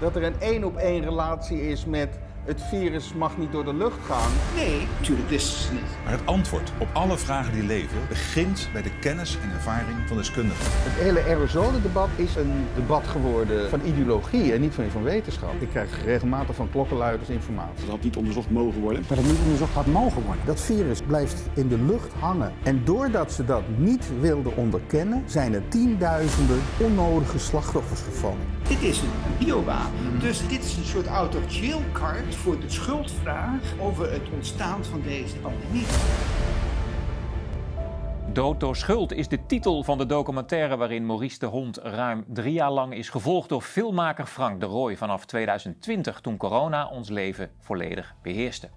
dat er een één-op-één relatie is met het virus mag niet door de lucht gaan. Nee, natuurlijk is ze niet. Maar het antwoord op alle vragen die leven begint bij de kennis en ervaring van deskundigen. Het hele aerosolendebat is een debat geworden van ideologie en niet van, wetenschap. Ik krijg regelmatig van klokkenluiders informatie. Dat had niet onderzocht mogen worden. Dat het niet onderzocht had mogen worden. Dat virus blijft in de lucht hangen. En doordat ze dat niet wilden onderkennen, zijn er tienduizenden onnodige slachtoffers gevallen. Dit is een biowapen. Dus dit is een soort out of jail card voor de schuldvraag over het ontstaan van deze pandemie. Dood door schuld is de titel van de documentaire waarin Maurice de Hond ruim drie jaar lang is gevolgd door filmmaker Frank de Roy vanaf 2020 toen corona ons leven volledig beheerste.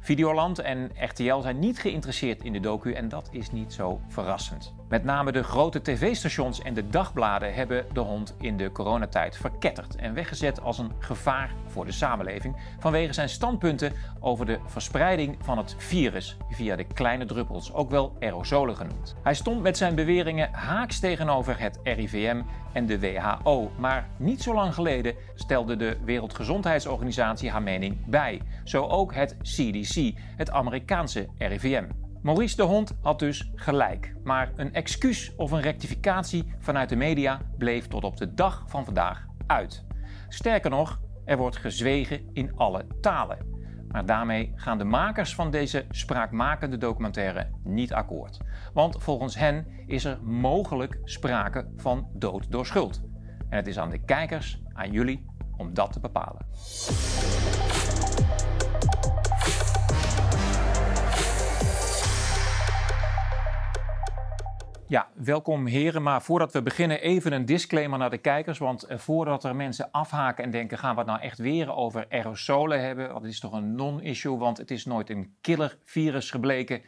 Videoland en RTL zijn niet geïnteresseerd in de docu en dat is niet zo verrassend. Met name de grote tv-stations en de dagbladen hebben de hond in de coronatijd verketterd en weggezet als een gevaar voor de samenleving vanwege zijn standpunten over de verspreiding van het virus via de kleine druppels, ook wel aerosolen genoemd. Hij stond met zijn beweringen haaks tegenover het RIVM en de WHO, maar niet zo lang geleden stelde de Wereldgezondheidsorganisatie haar mening bij, zo ook het CDC, het Amerikaanse RIVM. Maurice de Hond had dus gelijk, maar een excuus of een rectificatie vanuit de media bleef tot op de dag van vandaag uit. Sterker nog, er wordt gezwegen in alle talen. Maar daarmee gaan de makers van deze spraakmakende documentaire niet akkoord. Want volgens hen is er mogelijk sprake van dood door schuld. En het is aan de kijkers, aan jullie, om dat te bepalen. welkom heren. Maar voordat we beginnen, even een disclaimer naar de kijkers. Want eh, voordat er mensen afhaken en denken: gaan we het nou echt weer over aerosolen hebben? Dat is toch een non-issue, want het is nooit een killervirus gebleken.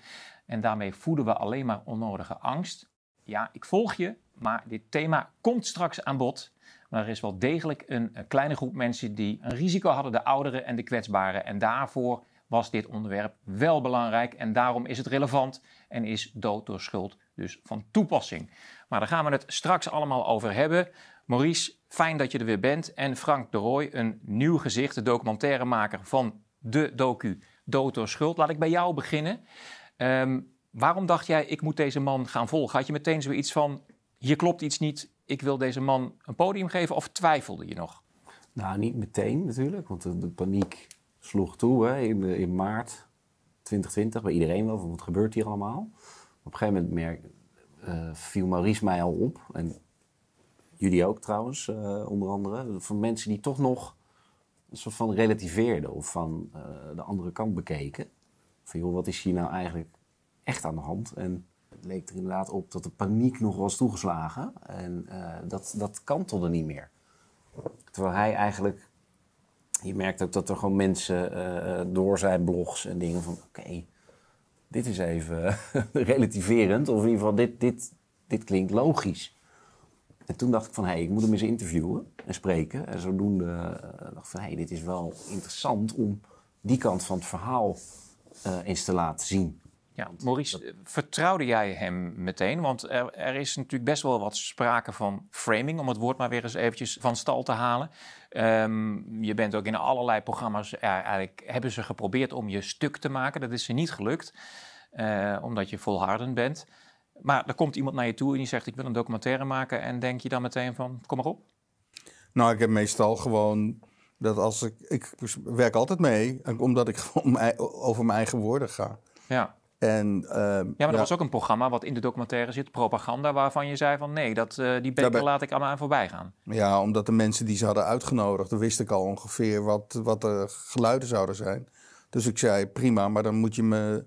En daarmee voeden we alleen maar onnodige angst. Ja, ik volg je, maar dit thema komt straks aan bod. Maar er is wel degelijk een eh, kleine groep mensen die een risico hadden: de ouderen en de kwetsbaren. En daarvoor was dit onderwerp wel belangrijk en daarom is het relevant en is dood door schuld dus van toepassing. Maar daar gaan we het straks allemaal over hebben. Maurice, fijn dat je er weer bent. En Frank de Rooij, een nieuw gezicht, de documentairemaker van de docu Dood door Schuld. Laat ik bij jou beginnen. Ehm, waarom dacht jij, ik moet deze man gaan volgen? Had je meteen zoiets van, hier klopt iets niet, ik wil deze man een podium geven? Of twijfelde je nog? Nou, niet meteen natuurlijk, want de, paniek sloeg toe in, in maart 2020 bij iedereen wel. Wat gebeurt hier allemaal? op een gegeven moment merk, eh, viel Maurice mij al op. En jullie ook trouwens, eh, onder andere. Van mensen die toch nog een soort van relativeerden of van eh, de andere kant bekeken. Van joh, wat is hier nou eigenlijk echt aan de hand? En het leek er inderdaad op dat de paniek nog was toegeslagen. En dat, dat kantelde niet meer. Terwijl hij eigenlijk je merkt ook dat er gewoon mensen door zijn blogs en dingen van oké, dit is even relativerend, of in ieder geval, dit, dit, dit klinkt logisch. En toen dacht ik van, hé, hey, ik moet hem eens interviewen en spreken. En zodoende eh, dacht ik van, hé, hey, dit is wel interessant om die kant van het verhaal eh, eens te laten zien. Ja, Maurice, vertrouwde jij hem meteen? Want er, is natuurlijk best wel wat sprake van framing, om het woord maar weer eens eventjes van stal te halen. Ehm, je bent ook in allerlei programma's, eigenlijk hebben ze geprobeerd om je stuk te maken. Dat is ze niet gelukt, uh, omdat je volhardend bent. Maar er komt iemand naar je toe en die zegt, ik wil een documentaire maken. En denk je dan meteen van, kom maar op? Nou, ik heb meestal gewoon dat als ik... Ik werk altijd mee, omdat ik over mijn eigen woorden ga. Ja. En, ehm, ja, maar ja. er was ook een programma wat in de documentaire zit, propaganda, waarvan je zei van nee, dat, eh, die beker laat ik allemaal aan voorbij gaan. Ja, omdat de mensen die ze hadden uitgenodigd, dan wist ik al ongeveer wat, wat de geluiden zouden zijn. Dus ik zei prima, maar dan moet je me,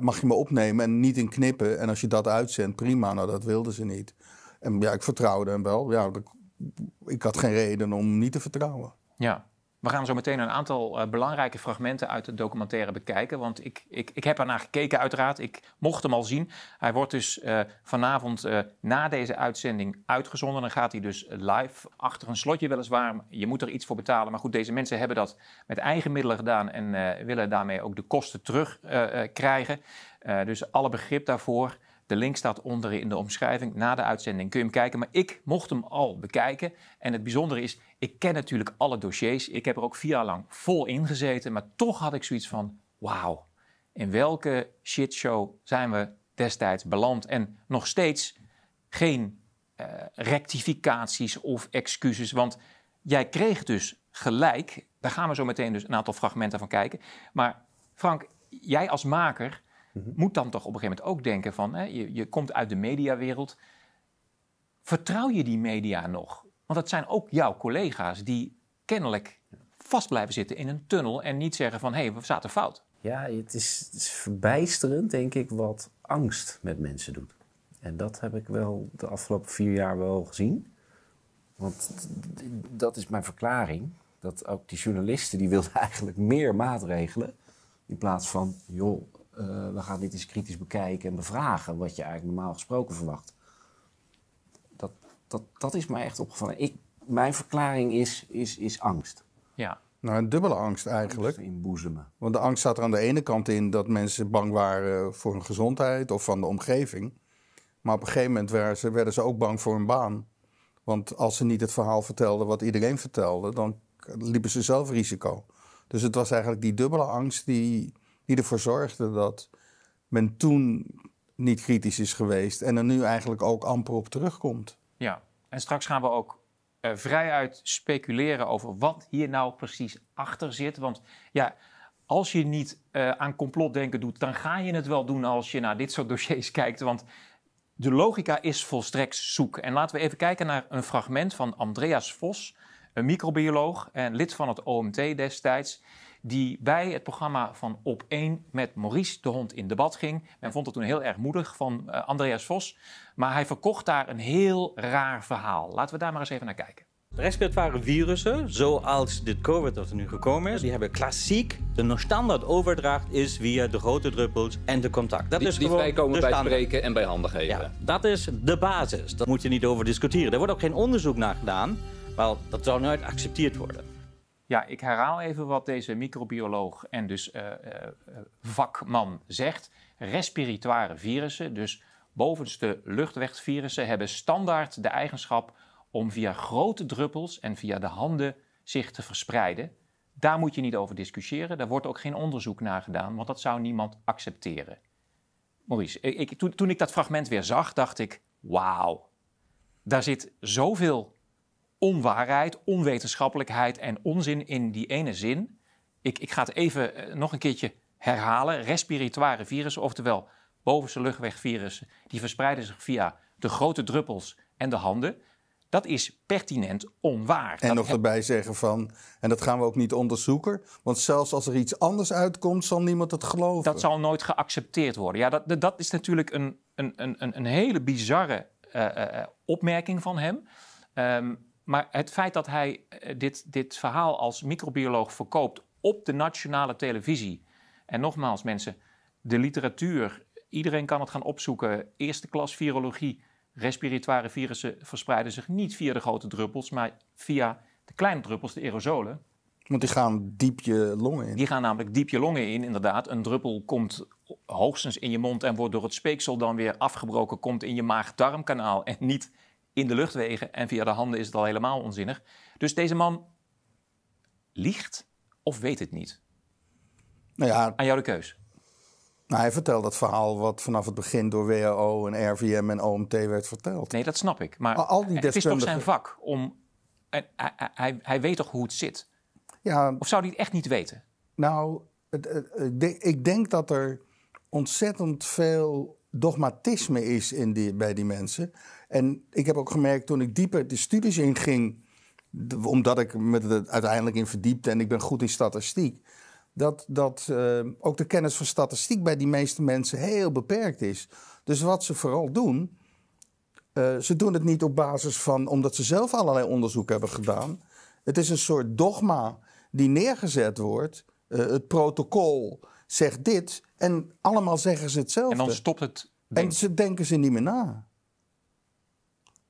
mag je me opnemen en niet in knippen. En als je dat uitzendt, prima, nou dat wilden ze niet. En ja, ik vertrouwde hem wel. Ja, ik had geen reden om niet te vertrouwen. Ja, we gaan zo meteen een aantal eh, belangrijke fragmenten uit het documentaire bekijken. Want ik, ik, ik heb ernaar gekeken, uiteraard. Ik mocht hem al zien. Hij wordt dus eh, vanavond eh, na deze uitzending uitgezonden. Dan gaat hij dus live achter een slotje, weliswaar. Je moet er iets voor betalen. Maar goed, deze mensen hebben dat met eigen middelen gedaan en willen daarmee ook de kosten terugkrijgen. dus alle begrip daarvoor. De link staat onderin in de omschrijving. Na de uitzending kun je hem kijken. Maar ik mocht hem al bekijken. En het bijzondere is, ik ken natuurlijk alle dossiers. Ik heb er ook vier jaar lang vol in gezeten. Maar toch had ik zoiets van: wauw, in welke shitshow zijn we destijds beland? En nog steeds geen eh, rectificaties of excuses. Want jij kreeg dus gelijk. Daar gaan we zo meteen dus een aantal fragmenten van kijken. Maar Frank, jij als maker mhm. moet dan toch op een gegeven moment ook denken van... Hè, je, je komt uit de mediawereld. Vertrouw je die media nog? Want dat zijn ook jouw collega's die kennelijk vast blijven zitten in een tunnel en niet zeggen van hé, hey, we zaten fout. Ja, het is, het is verbijsterend, denk ik, wat angst met mensen doet. En dat heb ik wel de afgelopen vier jaar wel gezien. Want dat is mijn verklaring. Dat ook die journalisten die wilden eigenlijk meer maatregelen. In plaats van, joh, eh, we gaan dit eens kritisch bekijken en bevragen. Wat je eigenlijk normaal gesproken verwacht dat, dat is mij echt opgevallen. Ik, mijn verklaring is, is, is angst. Ja. Nou, een dubbele angst eigenlijk. Angst inboezemen. Want de angst zat er aan de ene kant in dat mensen bang waren voor hun gezondheid of van de omgeving. Maar op een gegeven moment werden ze, werden ze ook bang voor hun baan. Want als ze niet het verhaal vertelden wat iedereen vertelde, dan liepen ze zelf risico. Dus het was eigenlijk die dubbele angst die, die ervoor zorgde dat men toen niet kritisch is geweest en er nu eigenlijk ook amper op terugkomt. Ja, en straks gaan we ook uh, eh, vrijuit speculeren over wat hier nou precies achter zit. Want ja, als je niet uh, aan complotdenken doet, dan ga je het wel doen als je naar dit soort dossiers kijkt. Want de logica is volstrekt zoek. En laten we even kijken naar een fragment van Andreas Vos, een microbioloog en lid van het OMT destijds die bij het programma van Op 1 met Maurice de Hond in debat ging. Men vond het toen heel erg moedig van eh, Andreas Vos. Maar hij verkocht daar een heel raar verhaal. Laten we daar maar eens even naar kijken. Respiratoire virussen, zoals dit COVID dat er nu gekomen is, die hebben klassiek de standaard overdracht is via de grote druppels en de contact. Dat die, is die vrijkomen bij spreken en bij handen geven. Ja, dat is de basis. Daar moet je niet over discussiëren. Er wordt ook geen onderzoek naar gedaan, want dat zou nooit accepteerd worden. Ja, ik herhaal even wat deze microbioloog en dus eh, eh, vakman zegt. Respiratoire virussen, dus bovenste luchtwegvirussen, hebben standaard de eigenschap om via grote druppels en via de handen zich te verspreiden. Daar moet je niet over discussiëren. Daar wordt ook geen onderzoek naar gedaan, want dat zou niemand accepteren. Maurice, ik, toen, toen ik dat fragment weer zag, dacht ik: wauw, daar zit zoveel onwaarheid, onwetenschappelijkheid en onzin in die ene zin. Ik, ik ga het even eh, nog een keertje herhalen. Respiratoire virussen, oftewel bovenste luchtwegvirussen, die verspreiden zich via de grote druppels en de handen. Dat is pertinent onwaar. En nog erbij zeggen van, en dat gaan we ook niet onderzoeken, want zelfs als er iets anders uitkomt, zal niemand het geloven. Dat zal nooit geaccepteerd worden. Ja, dat, dat is natuurlijk een, een, een, een hele bizarre eh, eh, opmerking van hem. Ehm, maar het feit dat hij eh, dit, dit verhaal als microbioloog verkoopt op de nationale televisie. En nogmaals, mensen, de literatuur, iedereen kan het gaan opzoeken. Eerste klas virologie. Respiratoire virussen verspreiden zich niet via de grote druppels, maar via de kleine druppels, de aerosolen. Want die gaan diep je longen in. Die gaan namelijk diep je longen in, inderdaad. Een druppel komt hoogstens in je mond en wordt door het speeksel dan weer afgebroken, komt in je maag-darmkanaal en niet in de luchtwegen en via de handen is het al helemaal onzinnig. Dus deze man liegt of weet het niet? Nou ja, Aan jou de keus. Nou, hij vertelt dat verhaal wat vanaf het begin door WHO en RVM en OMT werd verteld. Nee, dat snap ik. Maar al, die deskundigen... het is toch zijn vak om. hij, hij, weet toch hoe het zit? Ja, of zou hij het echt niet weten? Nou, ik denk dat er ontzettend veel dogmatisme is in die, bij die mensen. En ik heb ook gemerkt toen ik dieper de studies inging, omdat ik me er uiteindelijk in verdiepte en ik ben goed in statistiek, dat, dat eh, ook de kennis van statistiek bij die meeste mensen heel beperkt is. Dus wat ze vooral doen, eh, ze doen het niet op basis van omdat ze zelf allerlei onderzoek hebben gedaan. Het is een soort dogma die neergezet wordt. Eh, het protocol zegt dit, en allemaal zeggen ze hetzelfde. En dan stopt het. En ze denken ze niet meer na.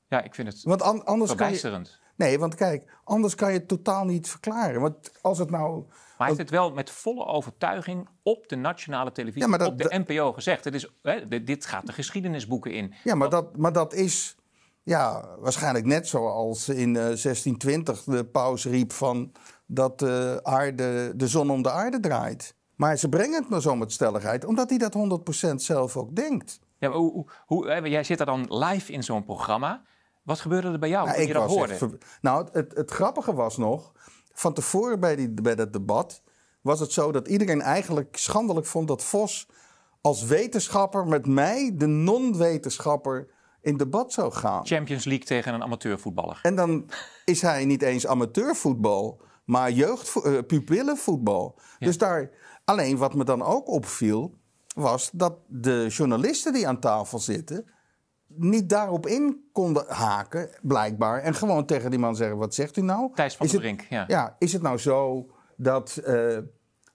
Ja, ik vind het want anders verbijsterend. Kan je... Nee, want kijk, anders kan je het totaal niet verklaren. Want als het nou... Maar hij heeft het wel met volle overtuiging op de nationale televisie, op de NPO gezegd. Het is, hè, dit gaat de geschiedenisboeken in. Ja, maar dat, maar dat is ja, waarschijnlijk net zoals in 1620 eh, de paus riep van dat de, eh, aarde, de zon om de aarde draait. Maar ze brengen het maar zo met stelligheid, omdat hij dat 100% zelf ook denkt. Ja, maar hoe, hoe, jij zit er dan live in zo'n programma. Wat gebeurde er bij jou nou, je dat hoorde? Nou, het, het, grappige was nog, van tevoren bij, die, bij dat debat was het zo dat iedereen eigenlijk schandelijk vond dat Vos als wetenschapper met mij, de non-wetenschapper, in debat zou gaan. Champions League tegen een amateurvoetballer. En dan is hij niet eens amateurvoetbal, maar jeugd, uh, eh, pupillenvoetbal. Dus daar Alleen wat me dan ook opviel, was dat de journalisten die aan tafel zitten. Niet daarop in konden haken, blijkbaar. En gewoon tegen die man zeggen: Wat zegt u nou? Thijs van de Brink, ja. Is het nou zo dat eh,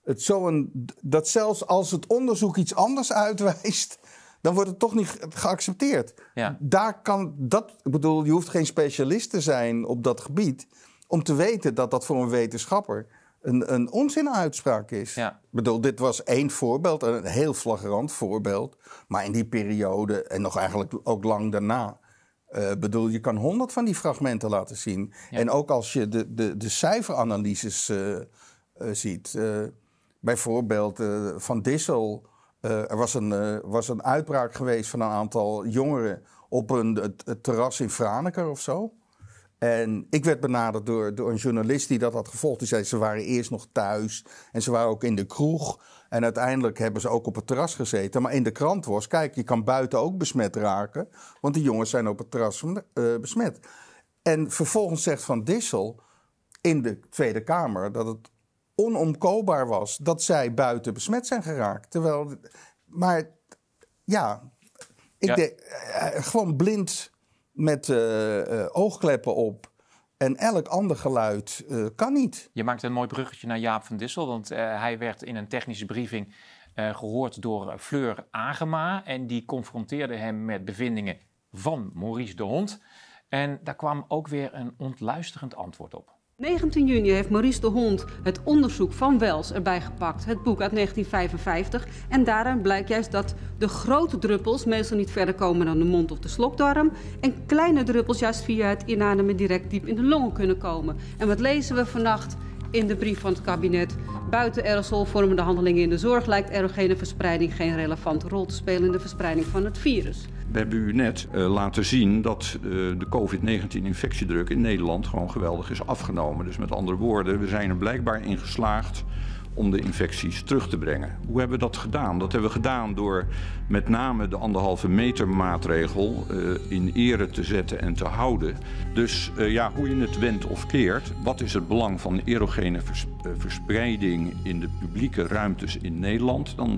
het zo een, dat zelfs als het onderzoek iets anders uitwijst, dan wordt het toch niet geaccepteerd. Ja. Daar kan dat, ik bedoel, je hoeft geen specialist te zijn op dat gebied om te weten dat dat voor een wetenschapper een, een uitspraak is. Ik bedoel, dit was één voorbeeld, een heel flagrant voorbeeld. Maar in die periode, en nog eigenlijk ook lang daarna... Eh, bedoel, je kan honderd van die fragmenten laten zien. En ook als je de, de, de cijferanalyses eh, eh, ziet. bijvoorbeeld van Dissel. er was een, was een uitbraak geweest van een aantal jongeren op een, het terras in Franeker of zo. En ik werd benaderd door, door een journalist die dat had gevolgd. Die zei, ze waren eerst nog thuis en ze waren ook in de kroeg. En uiteindelijk hebben ze ook op het terras gezeten. Maar in de krant was, kijk, je kan buiten ook besmet raken. Want die jongens zijn op het terras eh, besmet. En vervolgens zegt Van Dissel in de Tweede Kamer dat het onomkoopbaar was dat zij buiten besmet zijn geraakt. Terwijl, maar ja, ik Denk, eh, gewoon blind met eh, eh, oogkleppen op. En elk ander geluid eh, kan niet. Je maakt een mooi bruggetje naar Jaap van Dissel, want hij werd in een technische briefing gehoord door Fleur Agema. En die confronteerde hem met bevindingen van Maurice de Hond. En daar kwam ook weer een ontluisterend antwoord op. 19 juni heeft Maurice de Hond het onderzoek van Wels erbij gepakt. Het boek uit 1955. En daaruit blijkt juist dat de grote druppels meestal niet verder komen dan de mond of de slokdarm. En kleine druppels juist via het inademen direct diep in de longen kunnen komen. En wat lezen we vannacht? in de brief van het kabinet. Buiten aerosolvormende handelingen in de zorg lijkt erogene verspreiding geen relevante rol te spelen in de verspreiding van het virus hebben u net eh, laten zien dat eh, de COVID-19-infectiedruk in Nederland gewoon geweldig is afgenomen. Dus met andere woorden, we zijn er blijkbaar in geslaagd om de infecties terug te brengen. Hoe hebben we dat gedaan? Dat hebben we gedaan door met name de anderhalve meter maatregel eh, in ere te zetten en te houden. Dus eh, ja, hoe je het wendt of keert, wat is het belang van erogene eh, verspreiding in de publieke ruimtes in Nederland? Dan,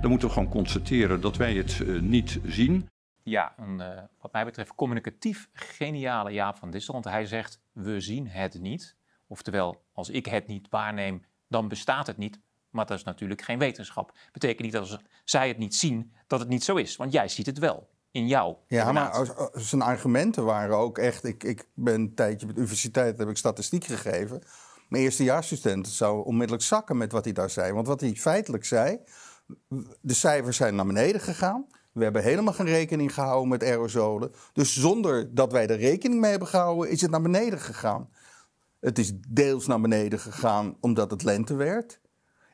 dan moeten we gewoon constateren dat wij het niet zien. Ja, een, wat mij betreft communicatief geniale Jaap van Dissel. want hij zegt we zien het niet. Oftewel, als ik het niet waarneem, dan bestaat het niet. Maar dat is natuurlijk geen wetenschap. Betekent niet dat als zij het niet zien, dat het niet zo is. Want jij ziet het wel in jou. Ja, maar zijn argumenten waren ook echt... Ik, ik ben een tijdje op de universiteit, heb ik statistiek gegeven. Mijn eerstejaarsstudent zou onmiddellijk zakken met wat hij daar zei. Want wat hij feitelijk zei, de cijfers zijn naar beneden gegaan. We hebben helemaal geen rekening gehouden met aerosolen. Dus zonder dat wij er rekening mee hebben gehouden, is het naar beneden gegaan. Het is deels naar beneden gegaan omdat het lente werd.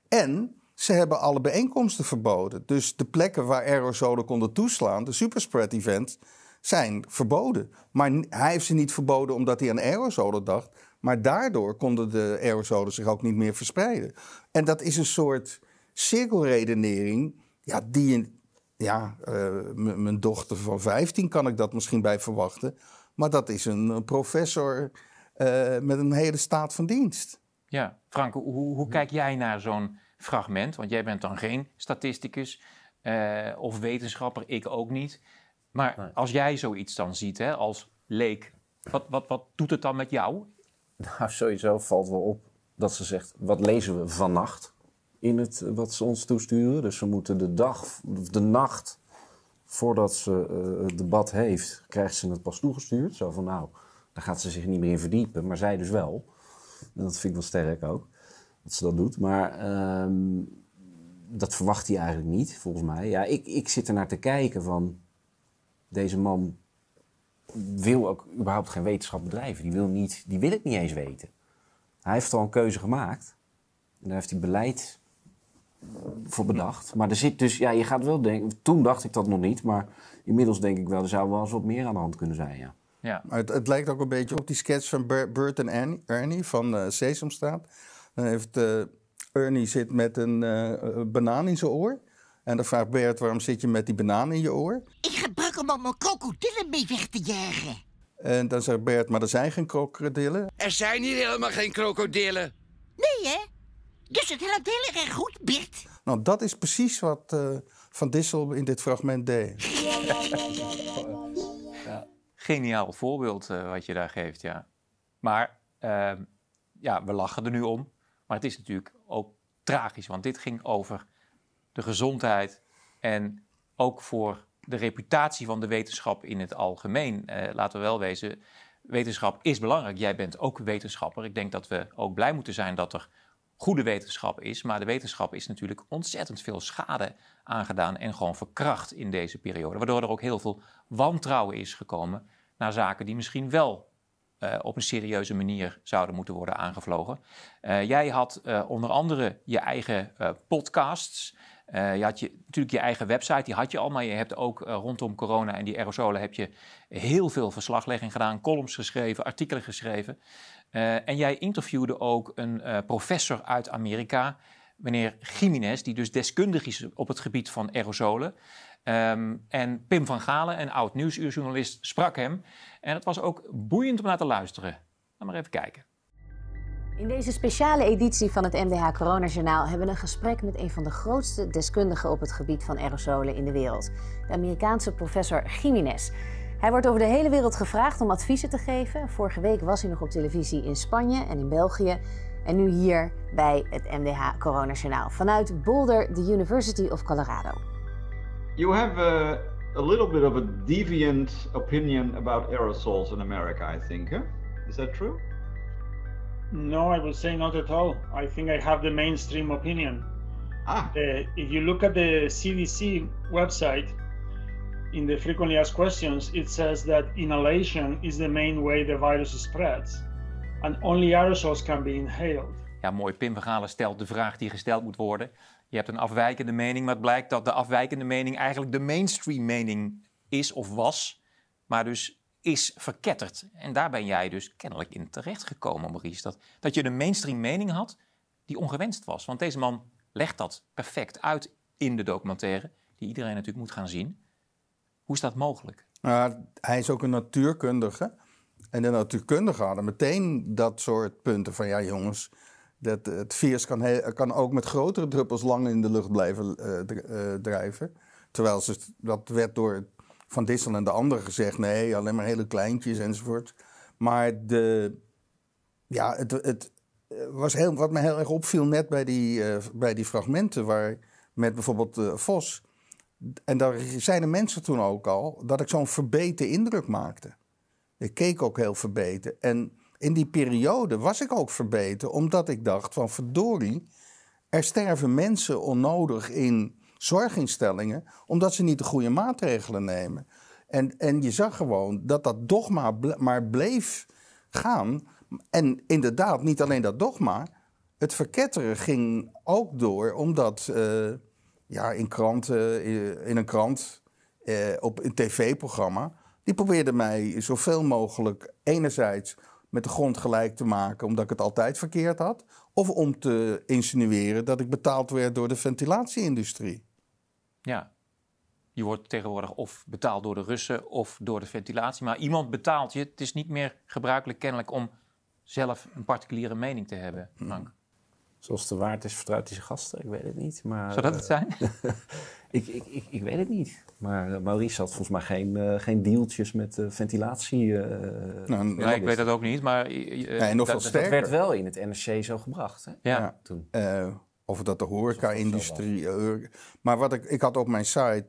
En ze hebben alle bijeenkomsten verboden. Dus de plekken waar aerosolen konden toeslaan, de superspread events, zijn verboden. Maar hij heeft ze niet verboden omdat hij aan aerosolen dacht. Maar daardoor konden de aerosolen zich ook niet meer verspreiden. En dat is een soort cirkelredenering. Ja, die ja, eh, mijn dochter van 15 kan ik dat misschien bij verwachten. Maar dat is een professor eh, met een hele staat van dienst. Ja, Frank, hoe, hoe kijk jij naar zo'n fragment? Want jij bent dan geen statisticus eh, of wetenschapper, ik ook niet. Maar als jij zoiets dan ziet hè, als leek, wat, wat, wat doet het dan met jou? Nou, sowieso valt wel op dat ze zegt: wat lezen we vannacht in het eh, wat ze ons toesturen? Dus ze moeten de dag, de nacht voordat ze het debat heeft, krijgt ze het pas toegestuurd. Zo van nou daar gaat ze zich niet meer in verdiepen, maar zij dus wel. En dat vind ik wel sterk ook, dat ze dat doet. Maar ehm, dat verwacht hij eigenlijk niet, volgens mij. Ja, ik, ik zit er naar te kijken van... Deze man wil ook überhaupt geen wetenschap bedrijven. Die wil, niet, die wil het niet eens weten. Hij heeft al een keuze gemaakt. En daar heeft hij beleid voor bedacht. Maar er zit dus, ja, je gaat wel denken. Toen dacht ik dat nog niet, maar inmiddels denk ik wel, er zou wel eens wat meer aan de hand kunnen zijn. Ja. Ja. het, het, lijkt ook een beetje op die sketch van Bert en Ernie, van eh, Sesamstraat. Dan heeft eh, Ernie zit met eh, een banaan in zijn oor. En dan vraagt Bert, waarom zit je met die banaan in je oor? Ik gebruik hem om mijn krokodillen mee weg te jagen. En dan zegt Bert, maar er zijn geen krokodillen. Er zijn hier helemaal geen krokodillen. Nee, hè? Dus het helpt heel erg goed, Bert. Nou, dat is precies wat Van Dissel in dit fragment deed. Geniaal voorbeeld eh, wat je daar geeft, ja. Maar ehm, ja, we lachen er nu om. Maar het is natuurlijk ook tragisch, want dit ging over de gezondheid en ook voor de reputatie van de wetenschap in het algemeen. Eh, laten we wel wezen, wetenschap is belangrijk. Jij bent ook wetenschapper. Ik denk dat we ook blij moeten zijn dat er goede wetenschap is. Maar de wetenschap is natuurlijk ontzettend veel schade aangedaan en gewoon verkracht in deze periode. Waardoor er ook heel veel wantrouwen is gekomen naar zaken die misschien wel eh, op een serieuze manier zouden moeten worden aangevlogen. Eh, jij had eh, onder andere je eigen podcasts. je had je, natuurlijk je eigen website, die had je al, maar je hebt ook rondom corona en die aerosolen heb je heel veel verslaglegging gedaan, columns geschreven, artikelen geschreven. en jij interviewde ook een professor uit Amerika, meneer Jiménez, die dus deskundig is op het gebied van aerosolen. Ehm, en Pim van Galen, een oud nieuwsuurjournalist, sprak hem. En het was ook boeiend om naar te luisteren. Laat maar even kijken. In deze speciale editie van het MDH corona Journaal hebben we een gesprek met een van de grootste deskundigen op het gebied van aerosolen in de wereld. De Amerikaanse professor Jiménez. Hij wordt over de hele wereld gevraagd om adviezen te geven. Vorige week was hij nog op televisie in Spanje en in België. En nu hier bij het MDH corona Journaal vanuit Boulder, de University of Colorado. you have a, a little bit of a deviant opinion about aerosols in America, I think. Huh? Is that true? No, I would say not at all. I think I have the mainstream opinion. Ah. Uh, if you look at the CDC website, in the frequently asked questions, it says that inhalation is the main way the virus spreads, and only aerosols can be inhaled. Ja, mooi. Pim stelt de vraag die gesteld moet worden. je hebt een afwijkende mening, maar het blijkt dat de afwijkende mening eigenlijk de mainstream mening is of was, maar dus is verketterd. En daar ben jij dus kennelijk in terechtgekomen, Maurice. Dat, dat je de mainstream mening had die ongewenst was. Want deze man legt dat perfect uit in de documentaire, die iedereen natuurlijk moet gaan zien. Hoe is dat mogelijk? Nou, hij is ook een natuurkundige. En de natuurkundigen hadden meteen dat soort punten van ja jongens, dat, het virus kan, kan ook met grotere druppels lang in de lucht blijven eh, eh, drijven. Terwijl ze, dat werd door Van Dissel en de anderen gezegd: nee, alleen maar hele kleintjes enzovoort. Maar de, ja, het, het eh, was heel, wat me heel erg opviel net bij die, bij die fragmenten waar, met bijvoorbeeld uh, Vos. En daar zeiden mensen toen ook al dat ik zo'n verbeten indruk maakte. Ik keek ook heel verbeten. En in die periode was ik ook verbeten, omdat ik dacht van verdorie, er sterven mensen onnodig in zorginstellingen, omdat ze niet de goede maatregelen nemen. En, en je zag gewoon dat dat dogma maar bleef gaan. En inderdaad, niet alleen dat dogma, het verketteren ging ook door, omdat eh, ja, in, kranten, eh, in een krant, eh, op een tv-programma, die probeerde mij zoveel mogelijk enerzijds met de grond gelijk te maken omdat ik het altijd verkeerd had. Of om te insinueren dat ik betaald werd door de ventilatieindustrie. Ja, je wordt tegenwoordig of betaald door de Russen of door de ventilatie. Maar iemand betaalt je. Het is niet meer gebruikelijk kennelijk om zelf een particuliere mening te hebben, mhm. Frank. Zoals de waard is, vertrouwt hij zijn gasten. Ik weet het niet. Maar, Zou dat het eh, zijn? ik, ik, ik, ik, weet het niet. Maar eh, Maurice had volgens mij geen, uh, geen deeltjes met eh, ventilatie. nou, ik weet dat ook niet, maar... dat, werd wel in het NRC zo gebracht, hè? Ja. ja. Toen. of dat de horeca-industrie... maar wat ik, ik had op mijn site...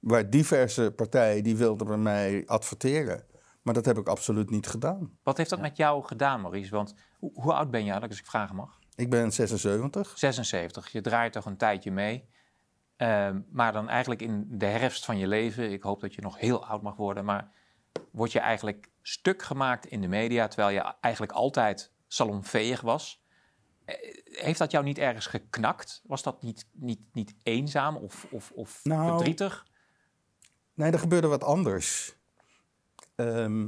waar diverse partijen die wilden bij mij adverteren. Maar dat heb ik absoluut niet gedaan. Wat heeft dat met jou gedaan, Maurice? Want hoe, hoe oud ben jij, als ik vragen mag? Ik ben 76. 76. Je draait toch een tijdje mee. Ehm, maar dan eigenlijk in de herfst van je leven, ik hoop dat je nog heel oud mag worden, maar word je eigenlijk stuk gemaakt in de media, terwijl je eigenlijk altijd salonveeg was. Eh, heeft dat jou niet ergens geknakt? Was dat niet, niet, niet eenzaam of, of, of nou, verdrietig? Nee, er gebeurde wat anders. Ehm,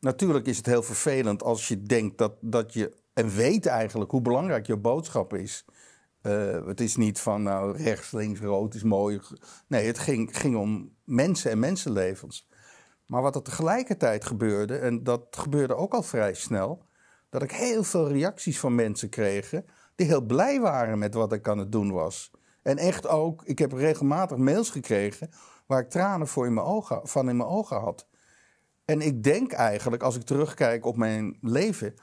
natuurlijk is het heel vervelend als je denkt dat, dat je. en weet eigenlijk hoe belangrijk je boodschap is. Eh, het is niet van nou rechts, links, rood is mooi. Nee, het ging, ging om mensen en mensenlevens. Maar wat er tegelijkertijd gebeurde, en dat gebeurde ook al vrij snel, dat ik heel veel reacties van mensen kreeg die heel blij waren met wat ik aan het doen was. En echt ook, ik heb regelmatig mails gekregen waar ik tranen voor in mijn ogen, van in mijn ogen had. En ik denk eigenlijk, als ik terugkijk op mijn leven,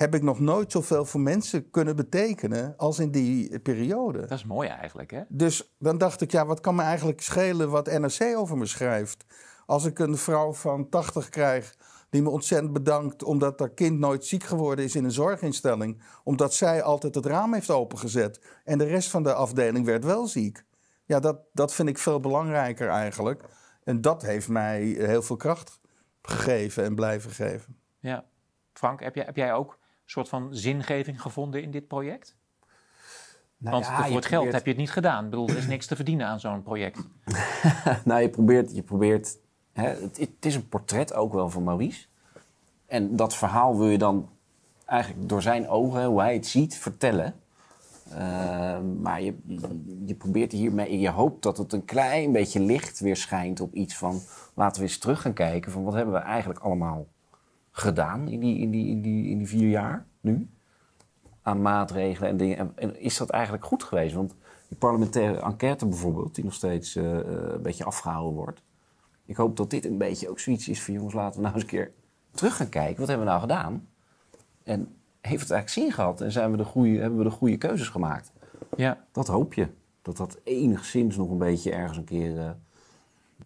heb ik nog nooit zoveel voor mensen kunnen betekenen als in die periode. Dat is mooi eigenlijk, hè? Dus dan dacht ik, ja, wat kan me eigenlijk schelen wat NRC over me schrijft? Als ik een vrouw van 80 krijg die me ontzettend bedankt omdat haar kind nooit ziek geworden is in een zorginstelling, omdat zij altijd het raam heeft opengezet en de rest van de afdeling werd wel ziek. Ja, dat, dat vind ik veel belangrijker eigenlijk. En dat heeft mij heel veel kracht gegeven en blijven geven. Ja. Frank, heb jij, heb jij ook soort van zingeving gevonden in dit project? Nou Want ja, voor het geld heb je het niet gedaan. Ik bedoel, er is niks te verdienen aan zo'n project. nou, je probeert... Je probeert hè, het, het, is een portret ook wel van Maurice. En dat verhaal wil je dan eigenlijk door zijn ogen, hoe hij het ziet, vertellen. Ehm, maar je, je probeert hiermee... Je hoopt dat het een klein beetje licht weer schijnt op iets van... Laten we eens terug gaan kijken van wat hebben we eigenlijk allemaal gedaan in die, in die, in die, in die vier jaar nu? Aan maatregelen en dingen. En, is dat eigenlijk goed geweest? Want die parlementaire enquête bijvoorbeeld, die nog steeds eh, eh, een beetje afgehouden wordt. Ik hoop dat dit een beetje ook zoiets is van jongens, laten we nou eens een keer terug gaan kijken. Wat hebben we nou gedaan? En heeft het eigenlijk zin gehad? En zijn we de goede, hebben we de goede keuzes gemaakt? Ja. Dat hoop je. Dat dat enigszins nog een beetje ergens een keer... Eh,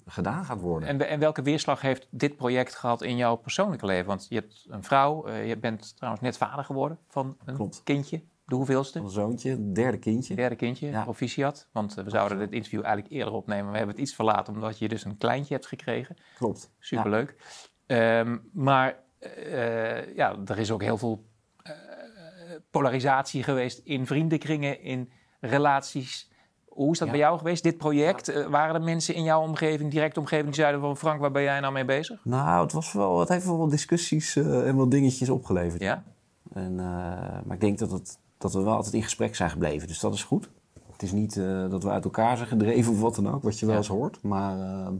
gedaan gaat worden. En, en, welke weerslag heeft dit project gehad in jouw persoonlijke leven? Want je hebt een vrouw, eh, je bent trouwens net vader geworden van een kindje. De hoeveelste? Een zoontje, derde kindje. Derde kindje, proficiat. Want eh, we zouden dit interview eigenlijk eerder opnemen. We hebben het iets verlaten omdat je dus een kleintje hebt gekregen. Klopt. Superleuk. Ehm, maar eh, ja, er is ook heel veel polarisatie geweest in vriendenkringen, in relaties. Hoe is dat bij jou geweest, dit project? Eh, waren er mensen in jouw omgeving, directe omgeving, die zeiden van... Frank, waar ben jij nou mee bezig? Nou, het, was wel, het heeft wel discussies eh, en wat dingetjes opgeleverd. Ja? En, eh, maar ik denk dat, het, dat we wel altijd in gesprek zijn gebleven, dus dat is goed. Het is niet dat we uit elkaar zijn gedreven of wat dan ook, wat je wel eens hoort. Maar ehm,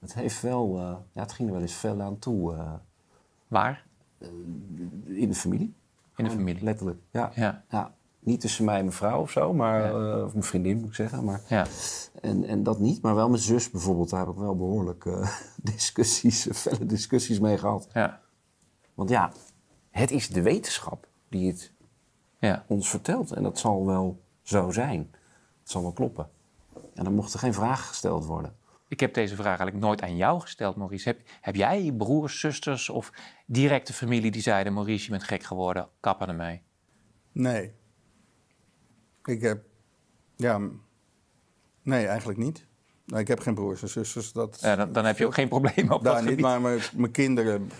het, heeft wel, ja, het ging er wel eens fel aan toe. Waar? in de familie. In de familie? Letterlijk, ja. ja. Niet tussen mij en mijn vrouw of zo, maar, eh, of mijn vriendin moet ik zeggen. Maar, ja. en, en dat niet, maar wel mijn zus bijvoorbeeld. Daar heb ik wel behoorlijk eh, discussies, felle discussies mee gehad. Ja. Want ja, het is de wetenschap die het ja. ons vertelt. En dat zal wel zo zijn. Het zal wel kloppen. En dan mocht er geen vraag gesteld worden. Ik heb deze vraag eigenlijk nooit aan jou gesteld, Maurice. Heb, heb jij broers, zusters of directe familie die zeiden: Maurice, je bent gek geworden, kap aan ermee? Nee, ik heb, ja, nee, eigenlijk niet. Nou, ik heb geen broers en zusters. Dat, ja, dan, dan heb je ook geen probleem op daar dat niet, Maar mijn, kinderen,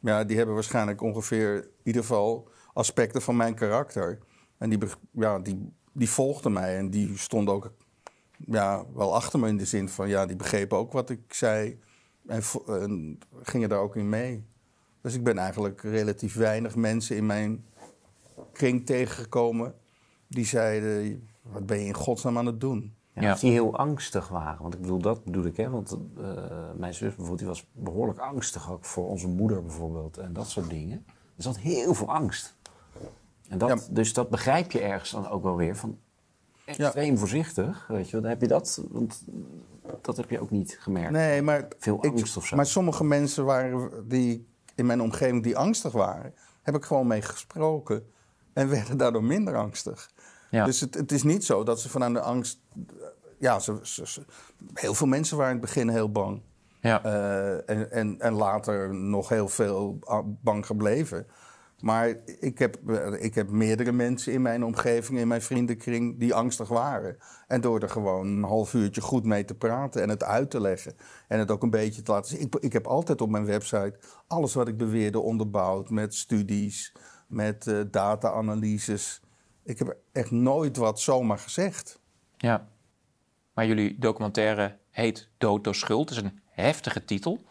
ja, die hebben waarschijnlijk ongeveer in ieder geval aspecten van mijn karakter. En die, ja, die, die volgden mij en die stonden ook ja, wel achter me in de zin van... ja, die begrepen ook wat ik zei en, en gingen daar ook in mee. Dus ik ben eigenlijk relatief weinig mensen in mijn kring tegengekomen die zeiden: Wat ben je in godsnaam aan het doen? Ja, Die heel angstig waren. Want ik bedoel, dat bedoel ik, hè? Want eh, mijn zus bijvoorbeeld, die was behoorlijk angstig ook voor onze moeder bijvoorbeeld en dat soort dingen. Er zat heel veel angst. En dat, Dus dat begrijp je ergens dan ook wel weer. Van extreem voorzichtig, weet je Dan heb je dat, want dat heb je ook niet gemerkt. Nee, maar... Veel angst of zo. Maar sommige mensen waren die in mijn omgeving die angstig waren... heb ik gewoon mee gesproken en werden daardoor minder angstig. Ja. Dus het, het, is niet zo dat ze vanuit de angst. Eh, ja, ze, heel veel mensen waren in het begin heel bang. Ja. Eh, en, en, en later nog heel veel bang gebleven. Maar ik heb, eh, ik heb meerdere mensen in mijn omgeving, in mijn vriendenkring, die angstig waren. En door er gewoon een half uurtje goed mee te praten en het uit te leggen. En het ook een beetje te laten zien. Ik, ik heb altijd op mijn website alles wat ik beweerde onderbouwd met studies, met data-analyses. Ik heb echt nooit wat zomaar gezegd. Ja, maar jullie documentaire heet Dood door Schuld. Dat is een heftige titel.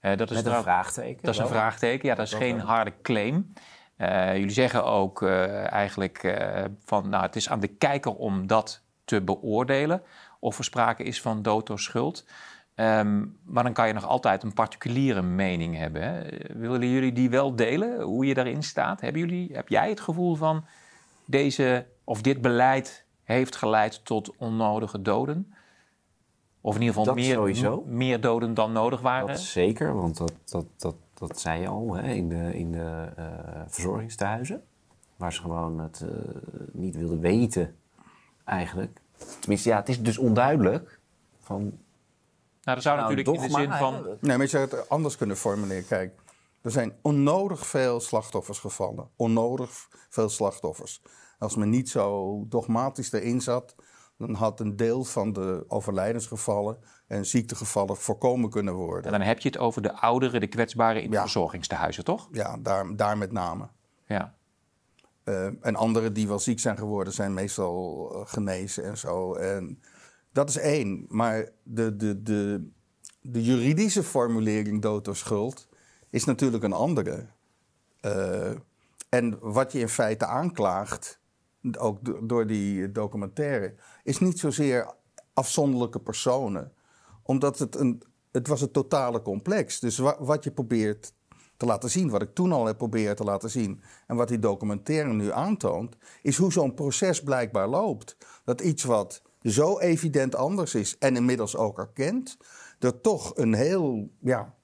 Eh, dat is een vraagteken. Dat is een vraagteken, ja, dat is geen harde claim. Eh, jullie zeggen ook eh, eigenlijk van, nou, het is aan de kijker om dat te beoordelen. Of er sprake is van dood door schuld. Ehm, maar dan kan je nog altijd een particuliere mening hebben. Hè? Willen jullie die wel delen, hoe je daarin staat? Hebben jullie, heb jij het gevoel van, deze, of dit beleid heeft geleid tot onnodige doden. Of in ieder geval meer, meer doden dan nodig waren. Dat zeker, want dat, dat, dat, dat zei je al hè, in de, in de eh, verzorgingstehuizen. Waar ze gewoon het eh, niet wilden weten, eigenlijk. Tenminste, ja, het is dus onduidelijk van nou, dat zou nou, natuurlijk in de zin van. Nee, maar je zou het anders kunnen formuleren. Kijk, er zijn onnodig veel slachtoffers gevallen. Onnodig veel slachtoffers. Als men niet zo dogmatisch erin zat, dan had een deel van de overlijdensgevallen en ziektegevallen voorkomen kunnen worden. En dan heb je het over de ouderen, de kwetsbaren in de verzorgingstehuizen, toch? Ja, daar, met name. Ja. Eh, en anderen die wel ziek zijn geworden, zijn meestal eh, genezen en zo. En dat is één. Maar de, de, de, de juridische formulering dood door schuld is natuurlijk een andere. Eh, en wat je in feite aanklaagt, ook door die documentaire, is niet zozeer afzonderlijke personen. Omdat het een, het was een totale complex. Dus wat je probeert te laten zien, wat ik toen al heb proberen te laten zien en wat die documentaire nu aantoont, is hoe zo'n proces blijkbaar loopt. Dat iets wat zo evident anders is en inmiddels ook erkend, er toch een heel ja,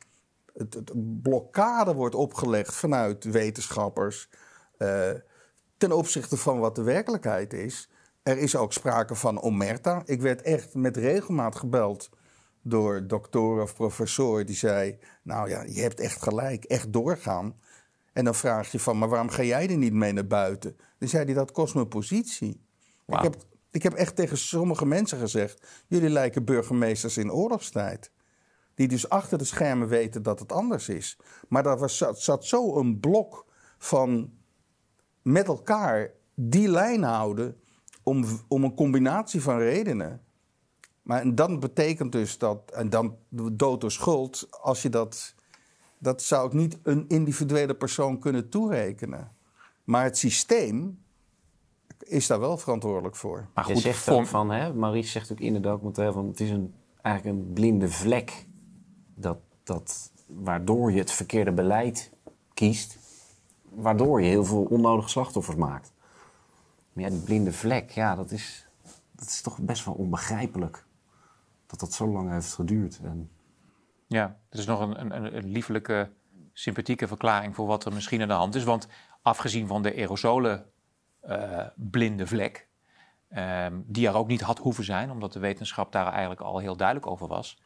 het, blokkade wordt opgelegd vanuit wetenschappers eh, ten opzichte van wat de werkelijkheid is. Er is ook sprake van omerta. Ik werd echt met regelmaat gebeld door doktoren of professoren die zei: Nou ja, je hebt echt gelijk, echt doorgaan. En dan vraag je van, maar waarom ga jij er niet mee naar buiten? Dan zei hij, dat kost me positie. Ik, heb, ik heb echt tegen sommige mensen gezegd, jullie lijken burgemeesters in oorlogstijd. Die dus achter de schermen weten dat het anders is. Maar daar was, zat, zat zo een blok van met elkaar die lijn houden om, om een combinatie van redenen. Maar en dan betekent dus dat, en dan dood door schuld, als je dat, dat zou ik niet een individuele persoon kunnen toerekenen. Maar het systeem is daar wel verantwoordelijk voor. Maar goed, je zegt van, hè, Maurice zegt ook in de documentaire van, het is een, eigenlijk een blinde vlek dat, dat waardoor je het verkeerde beleid kiest, waardoor je heel veel onnodige slachtoffers maakt. Maar ja, die blinde vlek, ja, dat is, dat is toch best wel onbegrijpelijk dat dat zo lang heeft geduurd. En... Ja, het is nog een, een, een liefelijke, sympathieke verklaring voor wat er misschien aan de hand is. Want afgezien van de aerosolen eh, blinde vlek, ehm, die er ook niet had hoeven zijn, omdat de wetenschap daar eigenlijk al heel duidelijk over was,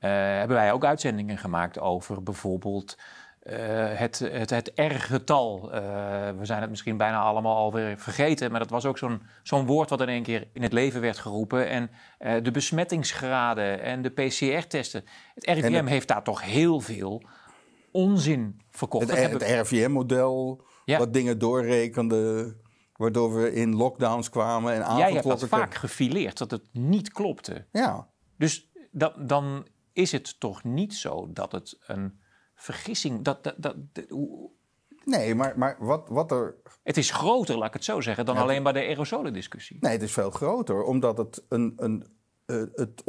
eh, hebben wij ook uitzendingen gemaakt over bijvoorbeeld eh, het, het, het R-getal. Eh, we zijn het misschien bijna allemaal alweer vergeten, maar dat was ook zo'n zo'n woord wat in één keer in het leven werd geroepen. En de besmettingsgraden en de PCR-testen. Het RIVM heeft daar toch heel veel onzin verkocht. Het, het RIVM-model, wat dingen doorrekende. Waardoor we in lockdowns kwamen en avondklokken... Jij hebt dat vaak gefileerd, dat het niet klopte. Ja. Dus dat, dan is het toch niet zo dat het een vergissing. Dat, dat, Nee, maar, maar wat, wat er. Het is groter, laat ik het zo zeggen, dan alleen bij de aerosolendiscussie. Nee, het is veel groter, omdat het een. een eh, het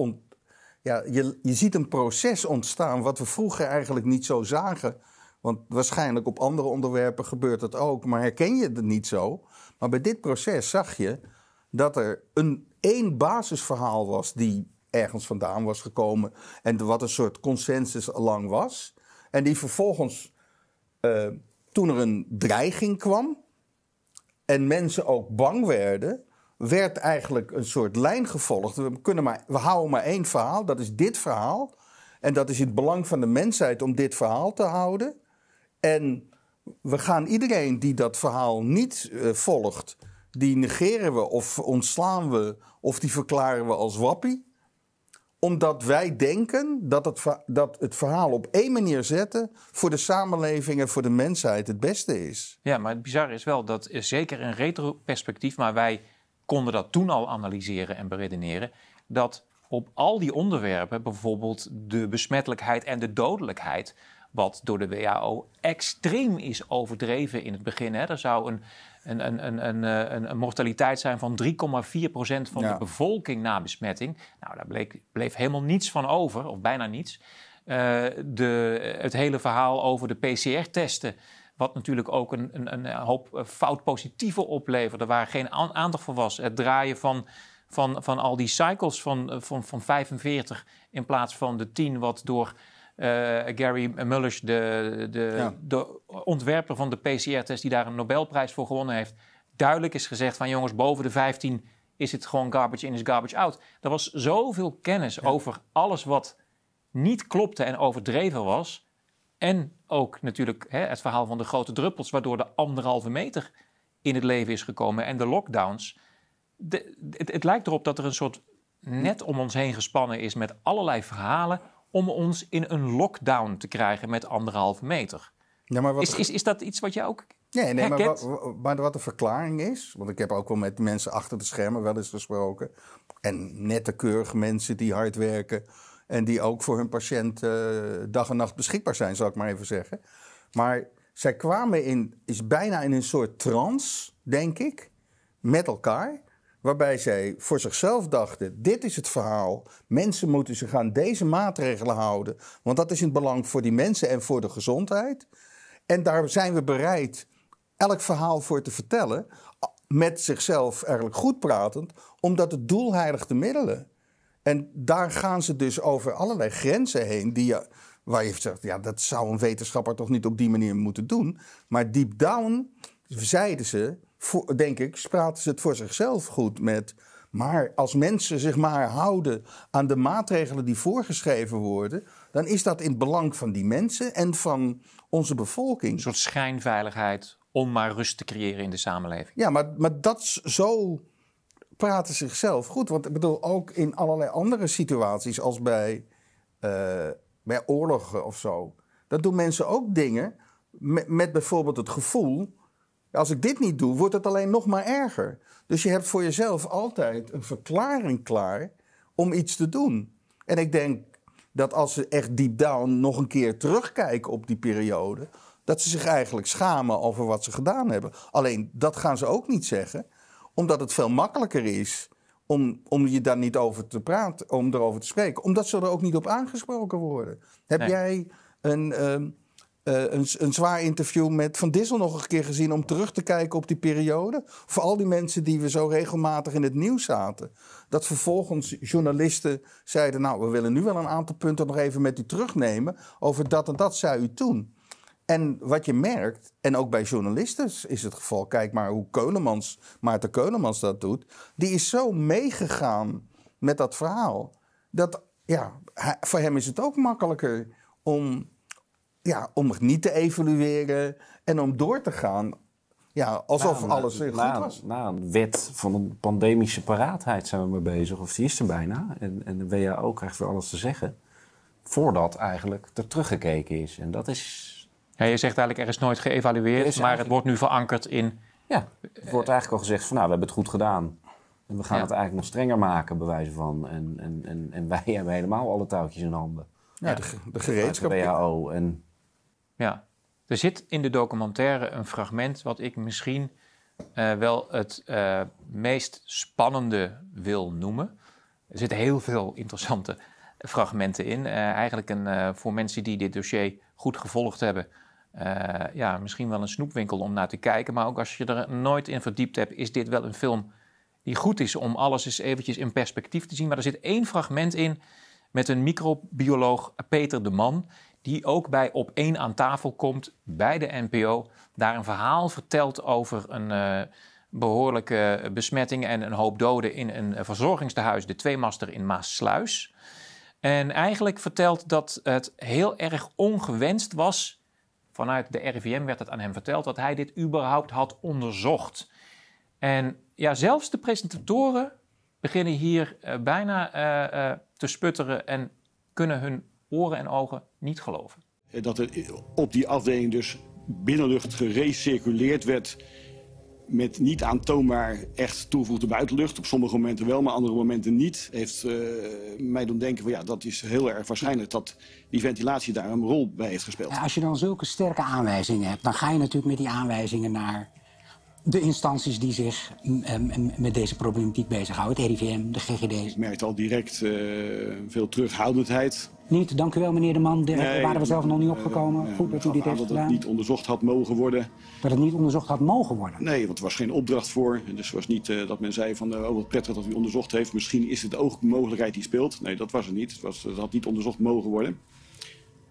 ja, je, je ziet een proces ontstaan wat we vroeger eigenlijk niet zo zagen. Want waarschijnlijk op andere onderwerpen gebeurt het ook, maar herken je het niet zo. Maar bij dit proces zag je dat er een één basisverhaal was die ergens vandaan was gekomen en wat een soort consensus lang was. En die vervolgens, uh, toen er een dreiging kwam en mensen ook bang werden, werd eigenlijk een soort lijn gevolgd. We, kunnen maar, we houden maar één verhaal, dat is dit verhaal. En dat is in het belang van de mensheid om dit verhaal te houden. En we gaan iedereen die dat verhaal niet eh, volgt, die negeren we of ontslaan we of die verklaren we als wappie omdat wij denken dat het, dat het verhaal op één manier zetten voor de samenleving en voor de mensheid het beste is. Ja, maar het bizarre is wel dat eh, zeker in retro-perspectief, maar wij konden dat toen al analyseren en beredeneren, dat op al die onderwerpen, bijvoorbeeld de besmettelijkheid en de dodelijkheid, wat door de WHO extreem is overdreven in het begin. Hè. Er zou een een, een, een, eh, een, een mortaliteit zijn van 3,4% van de bevolking na besmetting. Nou, daar bleef helemaal niets van over, of bijna niets. Eh, de, het hele verhaal over de PCR-testen. Wat natuurlijk ook een, een, een hoop eh, fout positieve opleverde, waar geen aandacht voor was. Het draaien van, van, van al die cycles van, van, van 45 in plaats van de 10 wat door eh, Gary Mullish, de, de, de ontwerper van de PCR-test, die daar een Nobelprijs voor gewonnen heeft, duidelijk is gezegd van jongens, boven de 15 is het gewoon garbage in is garbage out. Er was zoveel kennis over alles wat niet klopte en overdreven was. En ook natuurlijk hè, het verhaal van de grote druppels, waardoor de anderhalve meter in het leven is gekomen en de lockdowns. het, het lijkt erop dat er een soort net om ons heen gespannen is met allerlei verhalen om ons in een lockdown te krijgen met anderhalve meter. Ja, maar wat is, is, dat iets wat je ook Nee, nee maar, wat, maar, wat de verklaring is, want ik heb ook wel met mensen achter de schermen wel eens gesproken. En nette, keurige mensen die hard werken en die ook voor hun patiënten eh, dag en nacht beschikbaar zijn, zal ik maar even zeggen. Maar zij kwamen in, is bijna in een soort trance, denk ik, met elkaar waarbij zij voor zichzelf dachten: dit is het verhaal. Mensen moeten zich aan deze maatregelen houden, want dat is in het belang voor die mensen en voor de gezondheid. En daar zijn we bereid elk verhaal voor te vertellen, met zichzelf eigenlijk goed pratend, omdat het doel heilig de middelen. En daar gaan ze dus over allerlei grenzen heen die je, waar je zegt, ja, dat zou een wetenschapper toch niet op die manier moeten doen. Maar deep down zeiden ze, denk ik, praten ze het voor zichzelf goed met. Maar als mensen zich maar houden aan de maatregelen die voorgeschreven worden, dan is dat in het belang van die mensen en van onze bevolking. Een soort schijnveiligheid om maar rust te creëren in de samenleving. Ja, maar, maar dat zo praten zichzelf goed. Want ik bedoel, ook in allerlei andere situaties, als bij, eh, bij oorlogen of zo, Dat doen mensen ook dingen met bijvoorbeeld het gevoel als ik dit niet doe, wordt het alleen nog maar erger. Dus je hebt voor jezelf altijd een verklaring klaar om iets te doen. En ik denk dat als ze echt deep down nog een keer terugkijken op die periode, dat ze zich eigenlijk schamen over wat ze gedaan hebben. Alleen dat gaan ze ook niet zeggen, omdat het veel makkelijker is om, om je daar niet over te praten, om erover te spreken, omdat ze er ook niet op aangesproken worden. Heb jij een. Ehm, eh, een, een, zwaar interview met Van Dissel nog een keer gezien om terug te kijken op die periode. Voor al die mensen die we zo regelmatig in het nieuws zaten. Dat vervolgens journalisten zeiden: Nou, we willen nu wel een aantal punten nog even met u terugnemen. Over dat en dat zei u toen. En wat je merkt, en ook bij journalisten is het geval, kijk maar hoe Keulemans, Maarten Keunemans dat doet. Die is zo meegegaan met dat verhaal. Dat ja, voor hem is het ook makkelijker om ja, om het niet te evalueren en om door te gaan. Ja, alsof alles goed na, was. Na een wet van een pandemische paraatheid zijn we mee bezig, of die is er bijna. En, en de WHO krijgt weer alles te zeggen, voordat eigenlijk er teruggekeken is. En dat is... Ja, je zegt eigenlijk, er is nooit geëvalueerd, maar het wordt nu verankerd in... Ja, het wordt eigenlijk al gezegd van, nou, we hebben het goed gedaan. En we gaan het eigenlijk nog strenger maken, bij wijze van. En, en, en, en wij hebben helemaal alle touwtjes in handen. Ja, de, de gereedschap. De WHO en ja, er zit in de documentaire een fragment wat ik misschien eh, wel het eh, meest spannende wil noemen. Er zitten heel veel interessante fragmenten in. Eh, eigenlijk een, voor mensen die dit dossier goed gevolgd hebben, ja, misschien wel een snoepwinkel om naar te kijken. Maar ook als je er nooit in verdiept hebt, is dit wel een film die goed is om alles eens eventjes in perspectief te zien. Maar er zit één fragment in met een microbioloog Peter de Man die ook bij Op 1 aan tafel komt bij de NPO. Daar een verhaal vertelt over een eh, behoorlijke besmetting en een hoop doden in een verzorgingstehuis, de Tweemaster in Maassluis. En eigenlijk vertelt dat het heel erg ongewenst was. Vanuit de RIVM werd het aan hem verteld dat hij dit überhaupt had onderzocht. En ja, zelfs de presentatoren beginnen hier eh, bijna eh, te sputteren en kunnen hun oren en ogen niet geloven. Dat er op die afdeling dus binnenlucht gerecirculeerd werd met niet aantoonbaar echt toegevoegde buitenlucht. Op sommige momenten wel, maar andere momenten niet. Heeft eh, mij doen denken van ja, dat is heel erg waarschijnlijk dat die ventilatie daar een rol bij heeft gespeeld. Ja, als je dan zulke sterke aanwijzingen hebt, dan ga je natuurlijk met die aanwijzingen naar de instanties die zich mm, mm, mm, met deze problematiek bezighouden. Het RIVM, de GGD. Ik merkte al direct eh, veel terughoudendheid. Niet, dank u wel meneer de man. Daar waren we zelf nog niet eh, opgekomen. Uh, Goed dat u dit heeft gedaan. Dat het niet onderzocht had mogen worden. Dat het niet onderzocht had mogen worden? Nee, want er was geen opdracht voor. Dus het was niet dat men zei van oh wat prettig dat u onderzocht heeft. Misschien is het ook een mogelijkheid die speelt. Nee, dat was het niet. Het, was, had niet onderzocht mogen worden.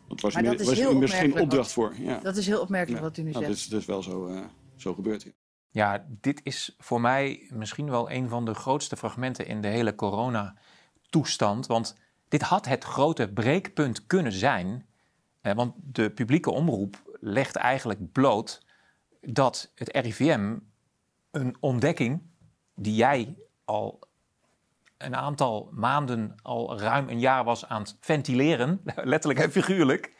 er was, er was geen opdracht voor. Ja. Dat is heel opmerkelijk wat u nu nou, zegt. dat is wel zo, uh, zo gebeurd. Ja. Ja, dit is voor mij misschien wel een van de grootste fragmenten in de hele coronatoestand, Want dit had het grote breekpunt kunnen zijn. Eh, want de publieke omroep legt eigenlijk bloot dat het RIVM een ontdekking die jij al een aantal maanden, al ruim een jaar was aan het ventileren, letterlijk en figuurlijk,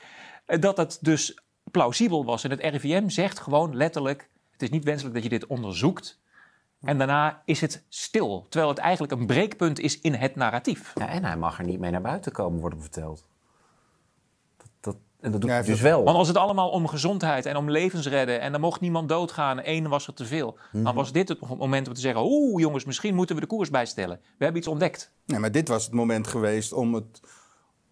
dat het dus plausibel was. En het RIVM zegt gewoon letterlijk het is niet wenselijk dat je dit onderzoekt. En daarna is het stil, terwijl het eigenlijk een breekpunt is in het narratief. Ja, en hij mag er niet mee naar buiten komen, wordt hem verteld. En dat doet ja, dus wel. Want als het allemaal om gezondheid en om levens redden en dan mocht niemand doodgaan, één was er te veel. Dan mhm. was dit het moment om te zeggen: oeh jongens, misschien moeten we de koers bijstellen. We hebben iets ontdekt. Nee, maar dit was het moment geweest om het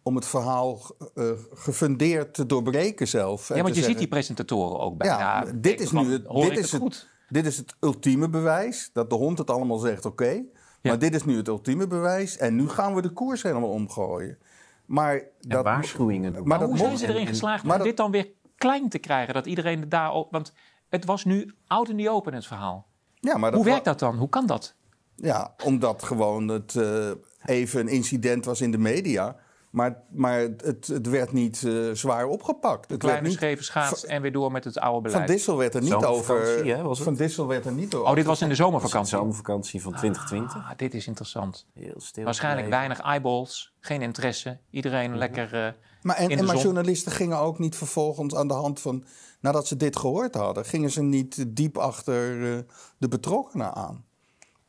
om het verhaal eh, gefundeerd te doorbreken zelf. Ja, want je ziet die presentatoren ook bij. Ja, dit is nu het, dit is het, dit is het ultieme bewijs dat de hond het allemaal zegt oké. Maar dit is nu het ultieme bewijs en nu gaan we de koers helemaal omgooien. Maar dat, waarschuwingen. Maar, maar dat hoe zijn ze erin geslaagd om dit dan weer klein te krijgen? Dat iedereen daar Want het was nu oud in the open, het verhaal. Ja, maar hoe werkt dat dan? Hoe kan dat? Ja, omdat gewoon het eh, even een incident was in de media... Maar, maar het, het werd niet eh, zwaar opgepakt. Het Kleine schreven schaats en weer door met het oude beleid. Van Dissel werd er niet over. Van Dissel werd er niet over. Oh, dit was in de zomervakantie. De zomervakantie van 2020. Ah, dit is interessant. Heel stil. Waarschijnlijk weinig eyeballs, geen interesse. Iedereen mm -hmm. lekker. Uh, maar en, journalisten gingen ook niet vervolgens aan de hand van. nadat ze dit gehoord hadden, gingen ze niet diep achter eh, de betrokkenen aan.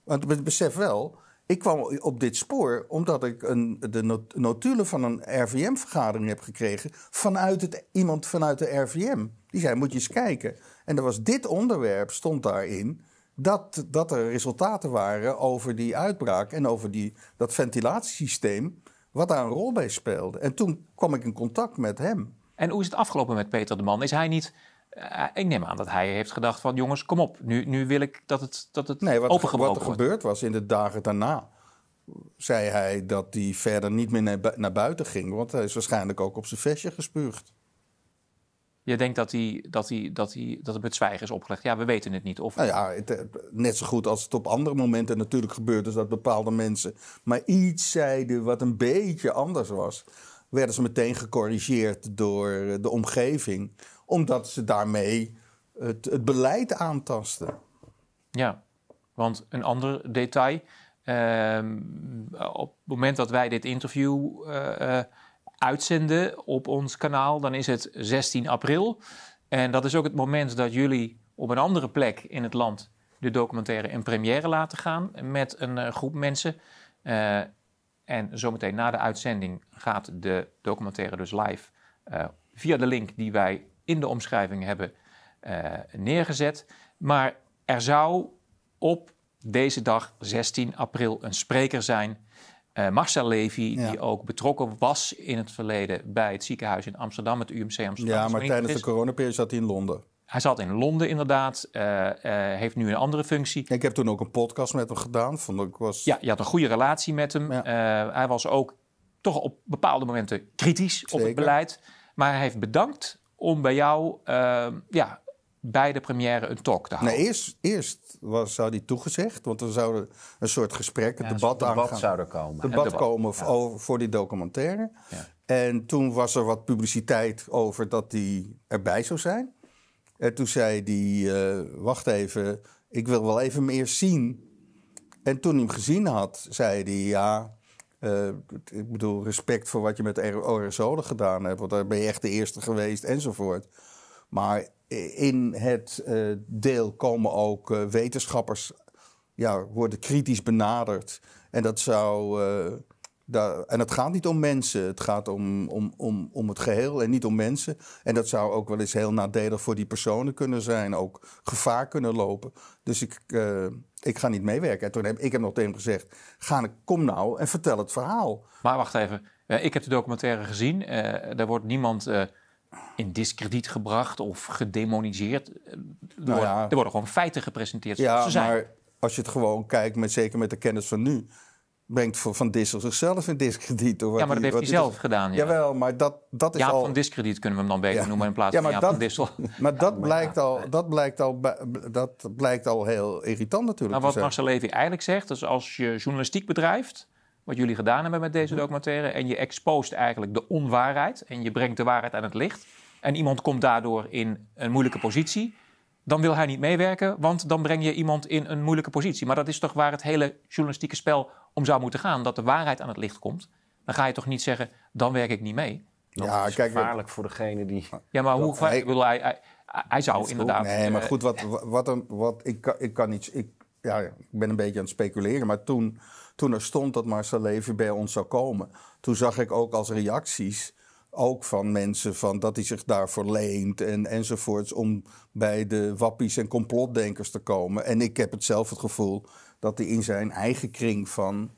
Want besef wel ik kwam op dit spoor omdat ik een, de notulen van een RVM-vergadering heb gekregen. Vanuit het, iemand vanuit de RVM. Die zei: Moet je eens kijken. En er was dit onderwerp, stond daarin. Dat, dat er resultaten waren over die uitbraak en over die, dat ventilatiesysteem. Wat daar een rol bij speelde. En toen kwam ik in contact met hem. En hoe is het afgelopen met Peter de Man? Is hij niet eh, ik neem aan dat hij heeft gedacht van jongens, kom op, nu, nu wil ik dat het, dat het nee, wat, wat er gebeurd was in de dagen daarna, zei hij dat hij verder niet meer naar buiten ging. Want hij is waarschijnlijk ook op zijn vestje gespuugd. Je denkt dat, hij, dat, hij, dat, hij, dat het met zwijgen is opgelegd. Ja, we weten het niet. Of... Nou ja, het, eh, net zo goed als het op andere momenten natuurlijk gebeurt. is dat bepaalde mensen maar iets zeiden wat een beetje anders was werden ze meteen gecorrigeerd door eh, de omgeving, omdat ze daarmee het, beleid aantasten. Ja, want een ander detail. Ehm, op het moment dat wij dit interview eh, eh, uitzenden op ons kanaal, dan is het 16 april. En dat is ook het moment dat jullie op een andere plek in het land de documentaire in première laten gaan met een groep mensen. En zometeen na de uitzending gaat de documentaire dus live eh, via de link die wij in de omschrijving hebben eh, neergezet. Maar er zou op deze dag, 16 april, een spreker zijn. Uh, Marcel Levy, die ook betrokken was in het verleden bij het ziekenhuis in Amsterdam, het UMC Amsterdam. Ja, maar tijdens de coronaperiode zat hij in Londen. Hij zat in Londen inderdaad, eh, eh, heeft nu een andere functie. Ik heb toen ook een podcast met hem gedaan. Vond ik was... Ja, je had een goede relatie met hem. Eh, hij was ook toch op bepaalde momenten kritisch op het beleid. Maar hij heeft bedankt om bij jou ja, bij de première een talk te houden. Nee, eerst, eerst was, zou die toegezegd, want er zouden een soort gesprek, een ja, debat, debat aangaan. zou er komen. Debat, debat komen over, voor die documentaire. En toen was er wat publiciteit over dat die erbij zou zijn. En toen zei hij, eh, wacht even, ik wil wel even meer zien. En toen hij hem gezien had, zei hij, ja, eh, ik bedoel, respect voor wat je met aerosolen gedaan hebt, want daar ben je echt de eerste geweest enzovoort. Maar in het eh, deel komen ook wetenschappers, ja, worden kritisch benaderd. En dat zou en het gaat niet om mensen, het gaat om, om, om, om het geheel en niet om mensen. En dat zou ook wel eens heel nadelig voor die personen kunnen zijn, ook gevaar kunnen lopen. Dus ik, eh, ik ga niet meewerken. En toen heb ik heb nog tegen hem gezegd, ga, kom nou en vertel het verhaal. Maar wacht even, eh, ik heb de documentaire gezien. Uh, eh, daar wordt niemand in discrediet gebracht of gedemoniseerd. Nou er, worden, gewoon feiten gepresenteerd. Ja, ze zijn. maar als je het gewoon kijkt, met, zeker met de kennis van nu brengt Van Dissel zichzelf in discrediet. Door ja, maar dat heeft hij zelf gedaan. Ja. Jawel, maar dat, dat is ja, van discrediet kunnen we hem dan beter noemen in plaats van van Dissel. Maar, dat, blijkt al, dat, blijkt al, dat blijkt al heel irritant natuurlijk. Maar nou, wat Marcel Levy eigenlijk zegt, is als je journalistiek bedrijft... wat jullie gedaan hebben met deze mhm. documentaire... en je expost eigenlijk de onwaarheid en je brengt de waarheid aan het licht... en iemand komt daardoor in een moeilijke positie dan wil hij niet meewerken, want dan breng je iemand in een moeilijke positie. Maar dat is toch waar het hele journalistieke spel om zou moeten gaan, dat de waarheid aan het licht komt, dan ga je toch niet zeggen, dan werk ik niet mee. Dat is gevaarlijk voor degene die. Ja, maar hoe hij, wil hij, hij, zou inderdaad. Nee, maar eh, goed, wat, wat, een, wat ik, ik kan niet. Ik, ja, ik ben een beetje aan het speculeren, maar toen, toen er stond dat Marcel Levy bij ons zou komen, toen zag ik ook als reacties ook van mensen van dat hij zich daarvoor leent en, enzovoorts om bij de wappies en complotdenkers te komen. En ik heb het zelf het gevoel dat hij in zijn eigen kring van,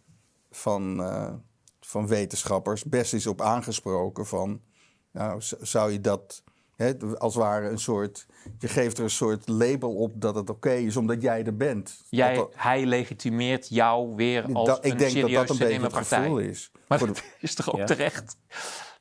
van, eh, van wetenschappers best is op aangesproken van, nou, zou je dat, hè, als ware een soort, je geeft er een soort label op dat het oké is, omdat jij er bent. Jij, dat, hij legitimeert jou weer als dat, een Ik denk dat dat een beetje het gevoel is. Maar dat is toch ook terecht?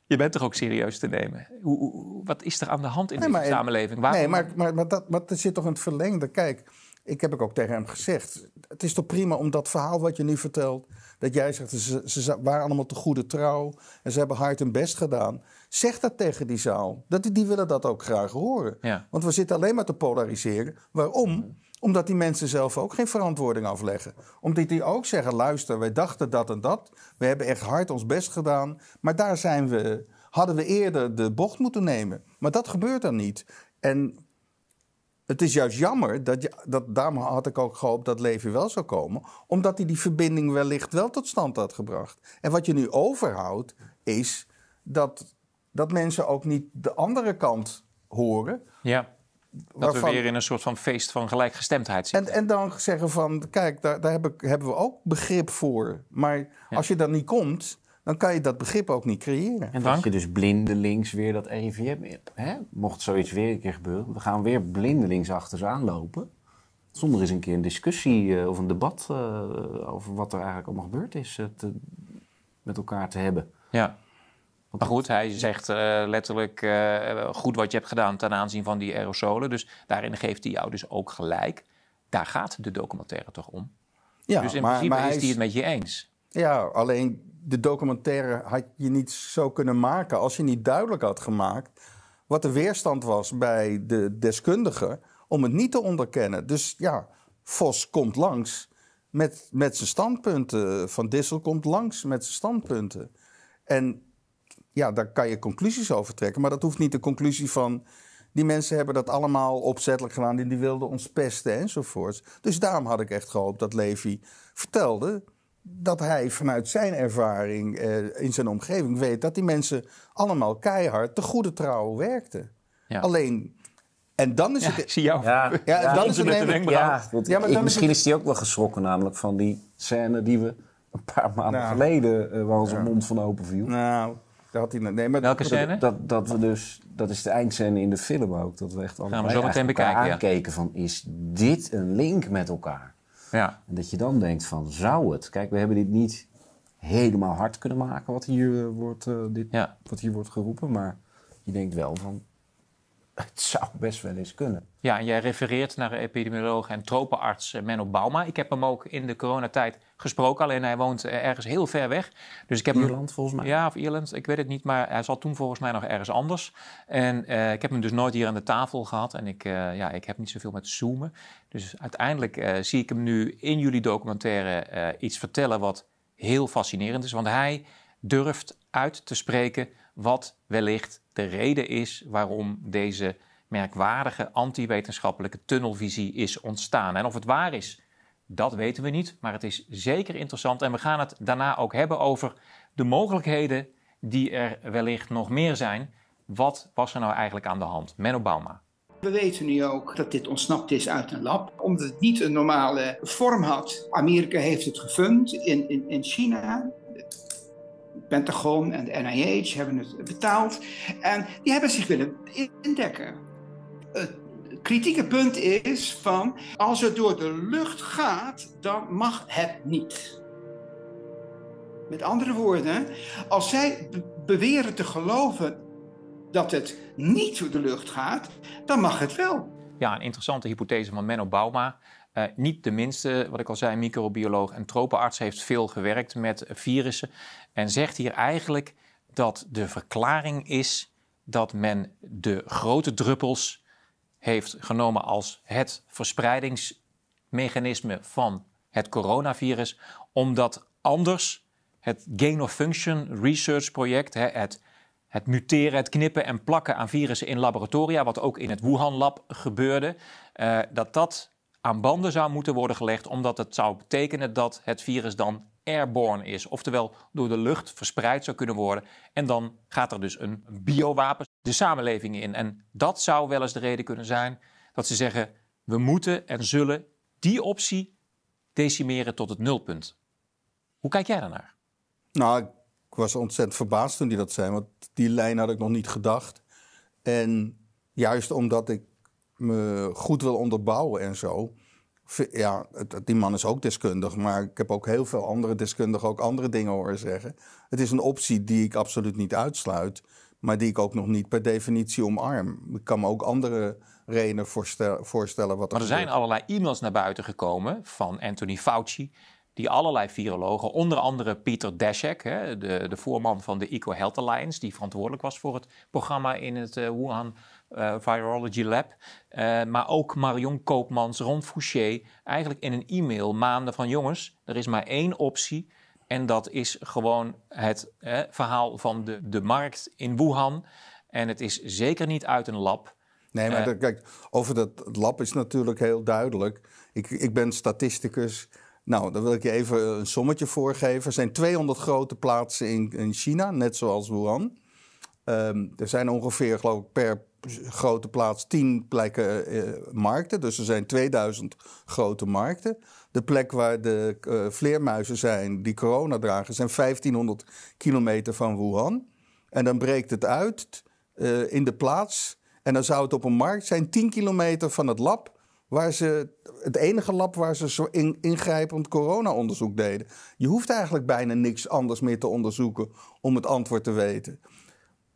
Je bent toch ook serieus te nemen? Hoe, wat is er aan de hand in de samenleving? Waarom... Nee, maar, maar, maar, dat, maar er zit toch een verlengde. Kijk, ik heb ook tegen hem gezegd: Het is toch prima om dat verhaal wat je nu vertelt. Dat jij zegt, ze, ze waren allemaal te goede trouw en ze hebben hard hun best gedaan. Zeg dat tegen die zaal. Dat, die willen dat ook graag horen. Want we zitten alleen maar te polariseren. Waarom? Omdat die mensen zelf ook geen verantwoording afleggen. Omdat die ook zeggen: luister, wij dachten dat en dat. We hebben echt hard ons best gedaan. Maar daar zijn we, hadden we eerder de bocht moeten nemen. Maar dat gebeurt dan niet. En het is juist jammer, dat, dat, daarom had ik ook gehoopt dat leven wel zou komen, omdat hij die verbinding wellicht wel tot stand had gebracht. En wat je nu overhoudt, is dat, dat mensen ook niet de andere kant horen. Ja. Dat we weer in een soort van feest van gelijkgestemdheid zitten. En, en dan zeggen van, kijk, daar, daar hebben we ook begrip voor. Maar als je dan niet komt, dan kan je dat begrip ook niet creëren. En heb je dus blindelings weer dat RIVM, e hè? mocht zoiets weer een keer gebeuren, we gaan weer blindelings achter ze aanlopen. Zonder eens een keer een discussie eh, of een debat eh, over wat er eigenlijk allemaal gebeurd is eh, met elkaar te hebben. Ja. Maar goed, hij zegt letterlijk goed wat je hebt gedaan ten aanzien van die aerosolen. Dus daarin geeft hij jou dus ook gelijk. Daar gaat de documentaire toch om. Ja, dus in principe is hij het met je eens. Ja, alleen de documentaire had je niet zo kunnen maken als je niet duidelijk had gemaakt wat de weerstand was bij de deskundigen om het niet te onderkennen. Dus ja, Vos komt langs met, met zijn standpunten. Van Dissel komt langs met zijn standpunten. En ja, daar kan je conclusies over trekken, maar dat hoeft niet de conclusie van. Die mensen hebben dat allemaal opzettelijk gedaan en die wilden ons pesten enzovoorts. Dus daarom had ik echt gehoopt dat Levi vertelde dat hij vanuit zijn ervaring eh, in zijn omgeving weet dat die mensen allemaal keihard te goede trouw werkten. Alleen. En dan is het. Ik zie jou. Ja, ja, dan is het een ja, maar misschien is hij ook wel geschrokken, namelijk van die scène die we een paar maanden nou. geleden uh, waar zijn mond van open viel. Nou, Dat had hij. Nee, maar Welke dat, scène? Dat, dat, we dus, dat is de eindscène in de film ook. Dat we echt allemaal. Gaan we zo meteen bekijken. Aankeken van: is dit een link met elkaar? Ja. En dat je dan denkt van, zou het? Kijk, we hebben dit niet helemaal hard kunnen maken wat hier, eh, wordt, eh, dit, wat hier wordt geroepen. Maar je denkt wel van, het zou best wel eens kunnen. Ja, en jij refereert naar epidemioloog en tropenarts eh, Menno Bauma. Ik heb hem ook in de coronatijd gesproken, alleen hij woont eh, ergens heel ver weg. Dus ik heb Ierland volgens mij. Ja, of Ierland, ik weet het niet, maar hij zat toen volgens mij nog ergens anders. En eh, ik heb hem dus nooit hier aan de tafel gehad en ik, ja, ik heb niet zoveel met zoomen. Dus uiteindelijk zie ik hem nu in jullie documentaire iets vertellen wat heel fascinerend is. Want hij durft uit te spreken wat wellicht de reden is waarom deze merkwaardige antiwetenschappelijke tunnelvisie is ontstaan. En of het waar is, dat weten we niet, maar het is zeker interessant. En we gaan het daarna ook hebben over de mogelijkheden die er wellicht nog meer zijn. Wat was er nou eigenlijk aan de hand? met Obama? We weten nu ook dat dit ontsnapt is uit een lab, omdat het niet een normale vorm had. Amerika heeft het gefund in, in, in China. Pentagon en de NIH hebben het betaald. En die hebben zich willen indekken. Het kritieke punt is van als het door de lucht gaat, dan mag het niet. Met andere woorden, als zij beweren te geloven dat het niet door de lucht gaat, dan mag het wel. Ja, een interessante hypothese van Menno Bauma. Eh, niet de minste, wat ik al zei, microbioloog en tropenarts heeft veel gewerkt met virussen. En zegt hier eigenlijk dat de verklaring is dat men de grote druppels heeft genomen als het verspreidingsmechanisme van het coronavirus, omdat anders het gain of function research project, hè, het, het muteren, het knippen en plakken aan virussen in laboratoria, wat ook in het Wuhan lab gebeurde, eh, dat dat aan banden zou moeten worden gelegd, omdat het zou betekenen dat het virus dan airborne is, oftewel door de lucht verspreid zou kunnen worden. En dan gaat er dus een biowapen de samenleving in. En dat zou wel eens de reden kunnen zijn dat ze zeggen: we moeten en zullen die optie decimeren tot het nulpunt. Hoe kijk jij daarnaar? Nou, ik was ontzettend verbaasd toen die dat zei, want die lijn had ik nog niet gedacht. En juist omdat ik me goed wil onderbouwen en zo. Ja, die man is ook deskundig, maar ik heb ook heel veel andere deskundigen ook andere dingen horen zeggen. Het is een optie die ik absoluut niet uitsluit, maar die ik ook nog niet per definitie omarm. Ik kan me ook andere redenen voorstellen. Wat er maar er zijn allerlei e-mails naar buiten gekomen van Anthony Fauci, die allerlei virologen, onder andere Pieter Daszak, de, de, voorman van de Eco Health Alliance, die verantwoordelijk was voor het programma in het eh, Wuhan eh, Virology Lab, eh, maar ook Marion Koopmans, Ron Fouché, eigenlijk in een e-mail maanden van jongens, er is maar één optie en dat is gewoon het verhaal van de, de markt in Wuhan en het is zeker niet uit een lab. Nee, maar eh, dat, kijk, over dat lab is natuurlijk heel duidelijk. Ik, ik ben statisticus. Nou, dan wil ik je even een sommetje voorgeven. Er zijn 200 grote plaatsen in, in China, net zoals Wuhan. Ehm, er zijn ongeveer, geloof ik, per grote plaats 10 plekken eh, markten. Dus er zijn 2000 grote markten. De plek waar de eh, vleermuizen zijn, die corona dragen, zijn 1500 kilometer van Wuhan. En dan breekt het uit eh, in de plaats. En dan zou het op een markt zijn 10 kilometer van het lab. Waar ze, het enige lab waar ze zo ingrijpend corona-onderzoek deden. Je hoeft eigenlijk bijna niks anders meer te onderzoeken om het antwoord te weten.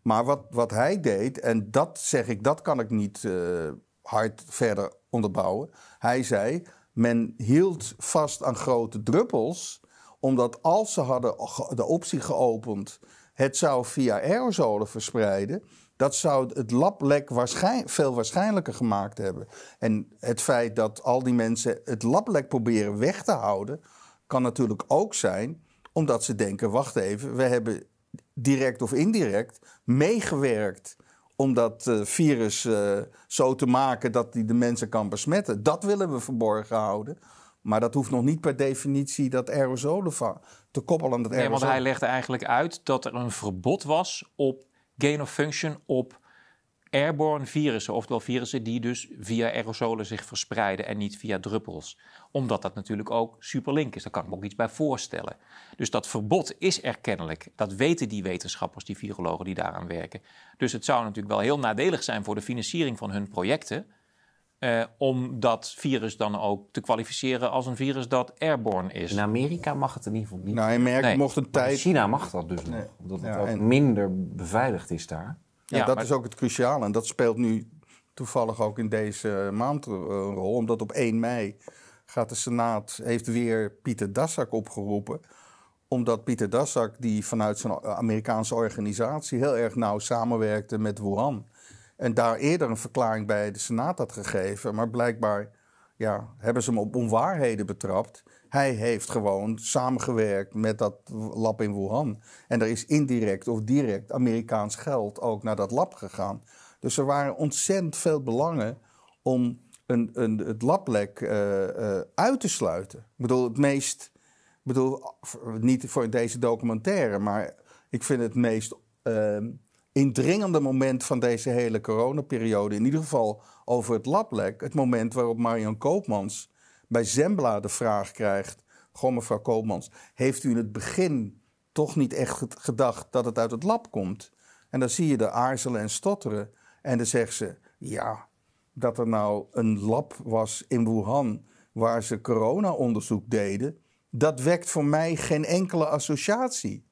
Maar wat, wat hij deed, en dat zeg ik, dat kan ik niet eh, hard verder onderbouwen. Hij zei, men hield vast aan grote druppels, omdat als ze hadden de optie geopend, het zou via aerosolen verspreiden, dat zou het lablek veel waarschijnlijker gemaakt hebben. En het feit dat al die mensen het lablek proberen weg te houden, kan natuurlijk ook zijn omdat ze denken: wacht even, we hebben direct of indirect meegewerkt om dat eh, virus eh, zo te maken dat hij de mensen kan besmetten. Dat willen we verborgen houden. Maar dat hoeft nog niet per definitie dat aerosolen te koppelen aan dat aerosolen. Nee, want hij legde eigenlijk uit dat er een verbod was op gain of function op airborne virussen, oftewel virussen die dus via aerosolen zich verspreiden en niet via druppels. Omdat dat natuurlijk ook superlink is, daar kan ik me ook iets bij voorstellen. Dus dat verbod is er kennelijk, dat weten die wetenschappers, die virologen die daaraan werken. Dus het zou natuurlijk wel heel nadelig zijn voor de financiering van hun projecten, eh, om dat virus dan ook te kwalificeren als een virus dat airborne is. In Amerika mag het in ieder geval niet. Nou, in Amerika mocht het tijd... China mag dat dus nog, omdat het ook minder beveiligd is daar. Ja, dat is ook het cruciale. En dat speelt nu toevallig ook in deze maand een rol. Omdat op 1 mei gaat de Senaat, heeft weer Pieter Dassak opgeroepen. Omdat Pieter Dassak, die vanuit zijn Amerikaanse organisatie heel erg nauw samenwerkte met Wuhan. En daar eerder een verklaring bij de Senaat had gegeven. Maar blijkbaar ja, hebben ze hem op onwaarheden betrapt. Hij heeft gewoon samengewerkt met dat lab in Wuhan. En er is indirect of direct Amerikaans geld ook naar dat lab gegaan. Dus er waren ontzettend veel belangen om een, een, het lablek eh, eh, uit te sluiten. Ik bedoel, het meest. bedoel, niet voor deze documentaire, maar ik vind het meest ehm, indringende moment van deze hele coronaperiode. In ieder geval over het lablek. Het moment waarop Marion Koopmans bij Zembla de vraag krijgt: Goh, mevrouw Koopmans, heeft u in het begin toch niet echt gedacht dat het uit het lab komt? En dan zie je de aarzelen en stotteren. En dan zegt ze: Ja, dat er nou een lab was in Wuhan waar ze corona-onderzoek deden, dat wekt voor mij geen enkele associatie.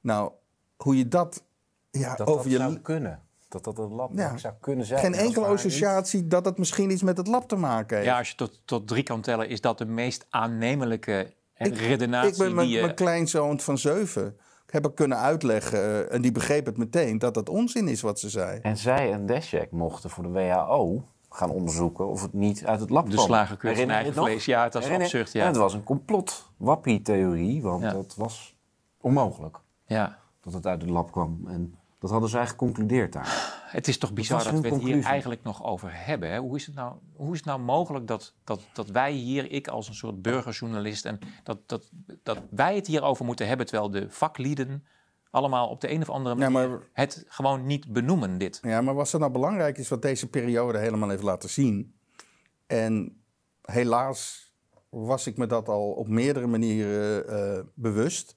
Nou, hoe je dat, ja, dat over je zou kunnen dat dat een lab zou kunnen zijn. Geen enkele associatie dat dat het misschien iets met het lab te maken heeft. Ja, als je tot, tot drie kan tellen, is dat de meest aannemelijke ik, redenatie. Ik ben mijn, kleinzoon van zeven ik kunnen uitleggen. Eh, en die begreep het meteen dat dat onzin is wat ze zei. En zij en Deshek mochten voor de WHO gaan onderzoeken of het niet uit het lab kwam. De slagerkeur van eigen vlees. Ja, het was herinner... Ja. het was een complot. Wappie-theorie, want dat was onmogelijk. Ja. Dat het uit het lab kwam. En dat hadden zij geconcludeerd daar. Het is toch bizar dat, we het hier eigenlijk nog over hebben. Hoe, is het nou, hoe is het nou mogelijk dat, dat, dat wij hier, ik als een soort burgerjournalist, en dat, dat, dat wij het hierover moeten hebben, terwijl de vaklieden allemaal op de een of andere manier het gewoon niet benoemen, dit. Ja, maar wat er nou belangrijk is, wat deze periode helemaal heeft laten zien. En helaas was ik me dat al op meerdere manieren eh, bewust.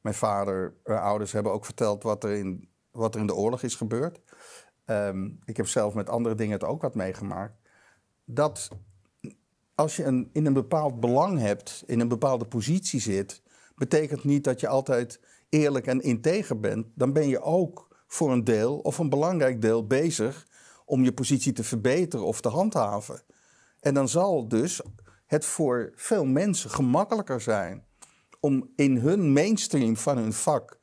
Mijn vader, eh, ouders hebben ook verteld wat er in wat er in de oorlog is gebeurd. Ehm, ik heb zelf met andere dingen het ook wat meegemaakt. Dat als je een, in een bepaald belang hebt, in een bepaalde positie zit, betekent niet dat je altijd eerlijk en integer bent. Dan ben je ook voor een deel of een belangrijk deel bezig om je positie te verbeteren of te handhaven. En dan zal dus het voor veel mensen gemakkelijker zijn om in hun mainstream van hun vak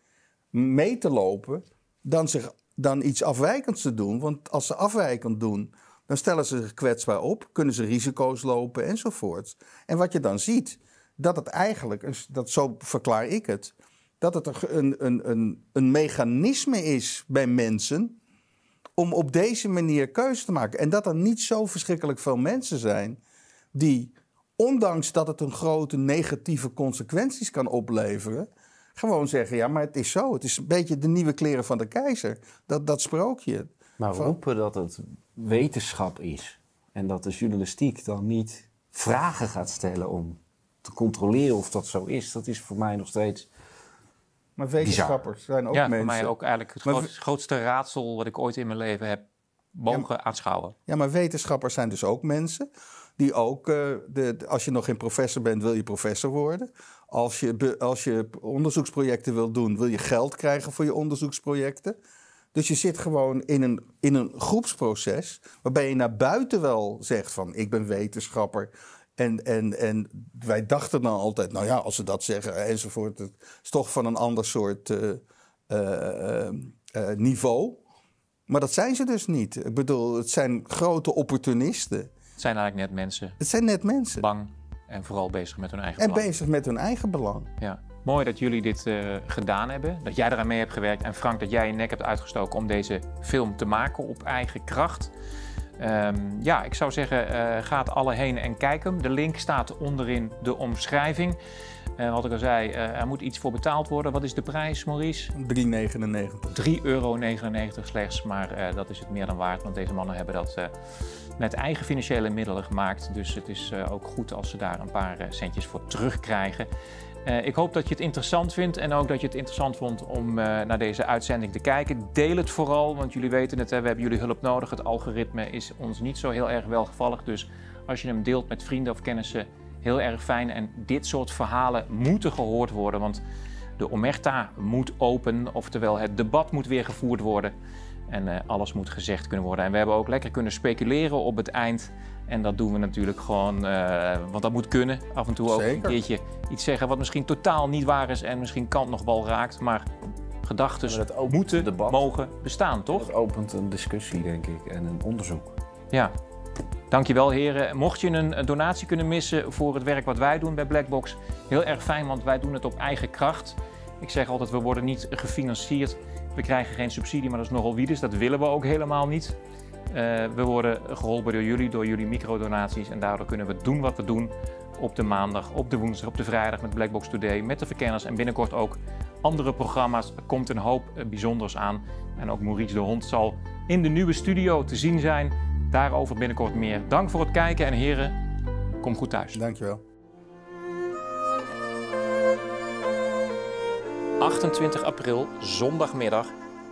mee te lopen dan, zich, dan iets afwijkends te doen. Want als ze afwijkend doen, dan stellen ze zich kwetsbaar op, kunnen ze risico's lopen enzovoort. En wat je dan ziet, dat het eigenlijk, dat zo verklaar ik het, dat het een, een, een, een mechanisme is bij mensen om op deze manier keuze te maken. En dat er niet zo verschrikkelijk veel mensen zijn die, ondanks dat het een grote negatieve consequenties kan opleveren, gewoon zeggen, ja, maar het is zo. Het is een beetje de nieuwe kleren van de keizer. Dat, dat sprookje. Maar roepen dat het wetenschap is en dat de journalistiek dan niet vragen gaat stellen om te controleren of dat zo is, dat is voor mij nog steeds. Maar wetenschappers zijn ook mensen. Ja, voor mij ook eigenlijk het grootste raadsel wat ik ooit in mijn leven heb mogen ja, aanschouwen. Ja, maar wetenschappers zijn dus ook mensen die ook, eh, de, als je nog geen professor bent, wil je professor worden. Als je, als je onderzoeksprojecten wil doen, wil je geld krijgen voor je onderzoeksprojecten. Dus je zit gewoon in een, in een groepsproces waarbij je naar buiten wel zegt van ik ben wetenschapper. En, en, en wij dachten dan altijd, nou ja, als ze dat zeggen enzovoort, het is toch van een ander soort eh, eh, niveau. Maar dat zijn ze dus niet. Ik bedoel, het zijn grote opportunisten. Het zijn eigenlijk net mensen. Het zijn net mensen. Bang en vooral bezig met hun eigen en belang. En bezig met hun eigen belang. Ja. Mooi dat jullie dit eh, gedaan hebben, dat jij eraan mee hebt gewerkt en Frank dat jij je nek hebt uitgestoken om deze film te maken op eigen kracht. Ehm, ja, ik zou zeggen, uh, gaat alle heen en kijk hem. De link staat onderin de omschrijving. En wat ik al zei, eh, er moet iets voor betaald worden. Wat is de prijs, Maurice? 3,99. 3,99 euro slechts, maar eh, dat is het meer dan waard. Want deze mannen hebben dat eh, met eigen financiële middelen gemaakt. Dus het is ook goed als ze daar een paar centjes voor terugkrijgen. ik hoop dat je het interessant vindt en ook dat je het interessant vond om naar deze uitzending te kijken. Deel het vooral, want jullie weten het, we hebben jullie hulp nodig. Het algoritme is ons niet zo heel erg welgevallig. Dus als je hem deelt met vrienden of kennissen, heel erg fijn. En dit soort verhalen moeten gehoord worden, want de omerta moet open, oftewel het debat moet weer gevoerd worden. En eh, alles moet gezegd kunnen worden. En we hebben ook lekker kunnen speculeren op het eind. En dat doen we natuurlijk gewoon, eh, want dat moet kunnen. Af en toe ook een keertje iets zeggen wat misschien totaal niet waar is en misschien kant nog wel raakt. Maar gedachten moeten, mogen bestaan, toch? Dat opent een discussie, denk ik, en een onderzoek. Ja, Dankjewel heren. Mocht je een donatie kunnen missen voor het werk wat wij doen bij Blackbox, heel erg fijn, want wij doen het op eigen kracht. Ik zeg altijd, we worden niet gefinancierd. We krijgen geen subsidie, maar dat is nogal wie dus. Dat willen we ook helemaal niet. Eh, we worden geholpen door jullie, door jullie microdonaties. En daardoor kunnen we doen wat we doen op de maandag, op de woensdag, op de vrijdag met Blackbox Today, met de verkenners en binnenkort ook andere programma's. Er komt een hoop eh, bijzonders aan. En ook Maurice de Hond zal in de nieuwe studio te zien zijn. Daarover binnenkort meer. Dank voor het kijken en heren, kom goed thuis. Dankjewel. 28 april, zondagmiddag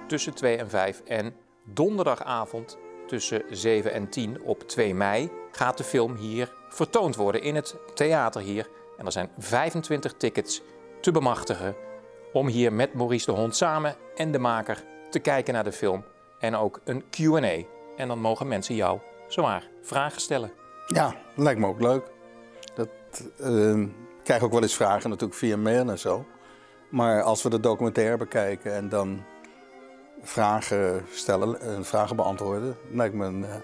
tussen 2 en 5 en donderdagavond tussen 7 en 10 op 2 mei gaat de film hier vertoond worden in het theater hier. En er zijn 25 tickets te bemachtigen om hier met Maurice de Hond samen en de maker te kijken naar de film en ook een Q&A en dan mogen mensen jou zwaar vragen stellen. Ja, lijkt me ook leuk. Dat, uh, ehm, ik krijg ook wel eens vragen natuurlijk via mail en zo. Maar als we de documentaire bekijken en dan vragen stellen en eh, vragen beantwoorden, lijkt me een eh,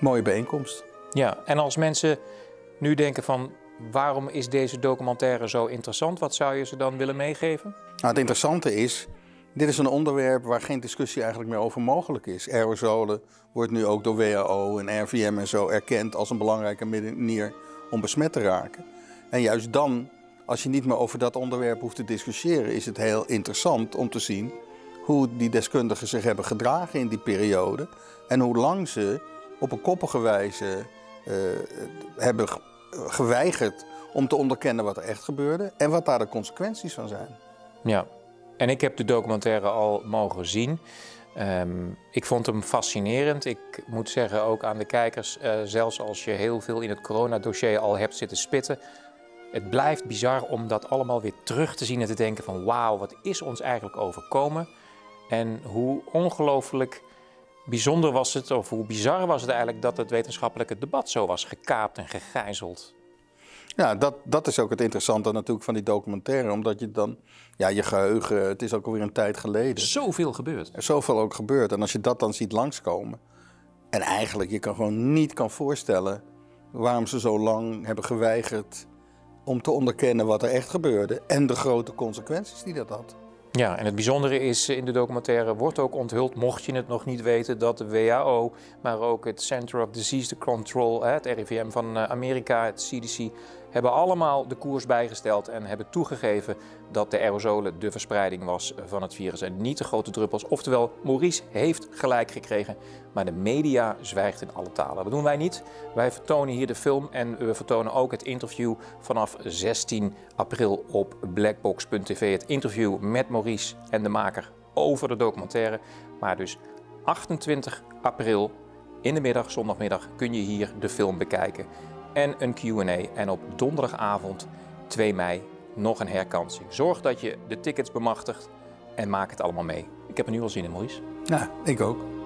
mooie bijeenkomst. Ja, en als mensen nu denken van waarom is deze documentaire zo interessant, wat zou je ze dan willen meegeven? Nou, het interessante is, dit is een onderwerp waar geen discussie eigenlijk meer over mogelijk is. Aerosolen wordt nu ook door WHO en RVM en zo erkend als een belangrijke manier om besmet te raken. En juist dan, als je niet meer over dat onderwerp hoeft te discussiëren, is het heel interessant om te zien hoe die deskundigen zich hebben gedragen in die periode en hoe lang ze op een koppige wijze eh, hebben geweigerd om te onderkennen wat er echt gebeurde en wat daar de consequenties van zijn. Ja, en ik heb de documentaire al mogen zien. Ehm, ik vond hem fascinerend. Ik moet zeggen ook aan de kijkers, eh, zelfs als je heel veel in het coronadossier al hebt zitten spitten, het blijft bizar om dat allemaal weer terug te zien en te denken van wauw, wat is ons eigenlijk overkomen? En hoe ongelooflijk bijzonder was het, of hoe bizar was het eigenlijk dat het wetenschappelijke debat zo was gekaapt en gegijzeld. Ja, dat, dat is ook het interessante natuurlijk van die documentaire. Omdat je dan, ja, je geheugen, het is ook alweer een tijd geleden. Zoveel gebeurt. Er zoveel ook gebeurt. En als je dat dan ziet langskomen. En eigenlijk, je kan gewoon niet kan voorstellen waarom ze zo lang hebben geweigerd om te onderkennen wat er echt gebeurde. En de grote consequenties die dat had. Ja, en het bijzondere is eh, in de documentaire wordt ook onthuld, mocht je het nog niet weten, dat de WHO, maar ook het Center of Disease Control, het RIVM van eh, Amerika, het CDC, hebben allemaal de koers bijgesteld en hebben toegegeven dat de aerosolen de verspreiding was van het virus en niet de grote druppels. Oftewel, Maurice heeft gelijk gekregen, maar de media zwijgt in alle talen. Dat doen wij niet. Wij vertonen hier de film en we vertonen ook het interview vanaf 16 april op blackbox.tv. Het interview met Maurice en de maker over de documentaire. Maar dus 28 april in de middag, zondagmiddag, kun je hier de film bekijken en een Q&A. En op donderdagavond 2 mei nog een herkansing. Zorg dat je de tickets bemachtigt en maak het allemaal mee. Ik heb er nu al zin in, Maurice. Ja, ik ook.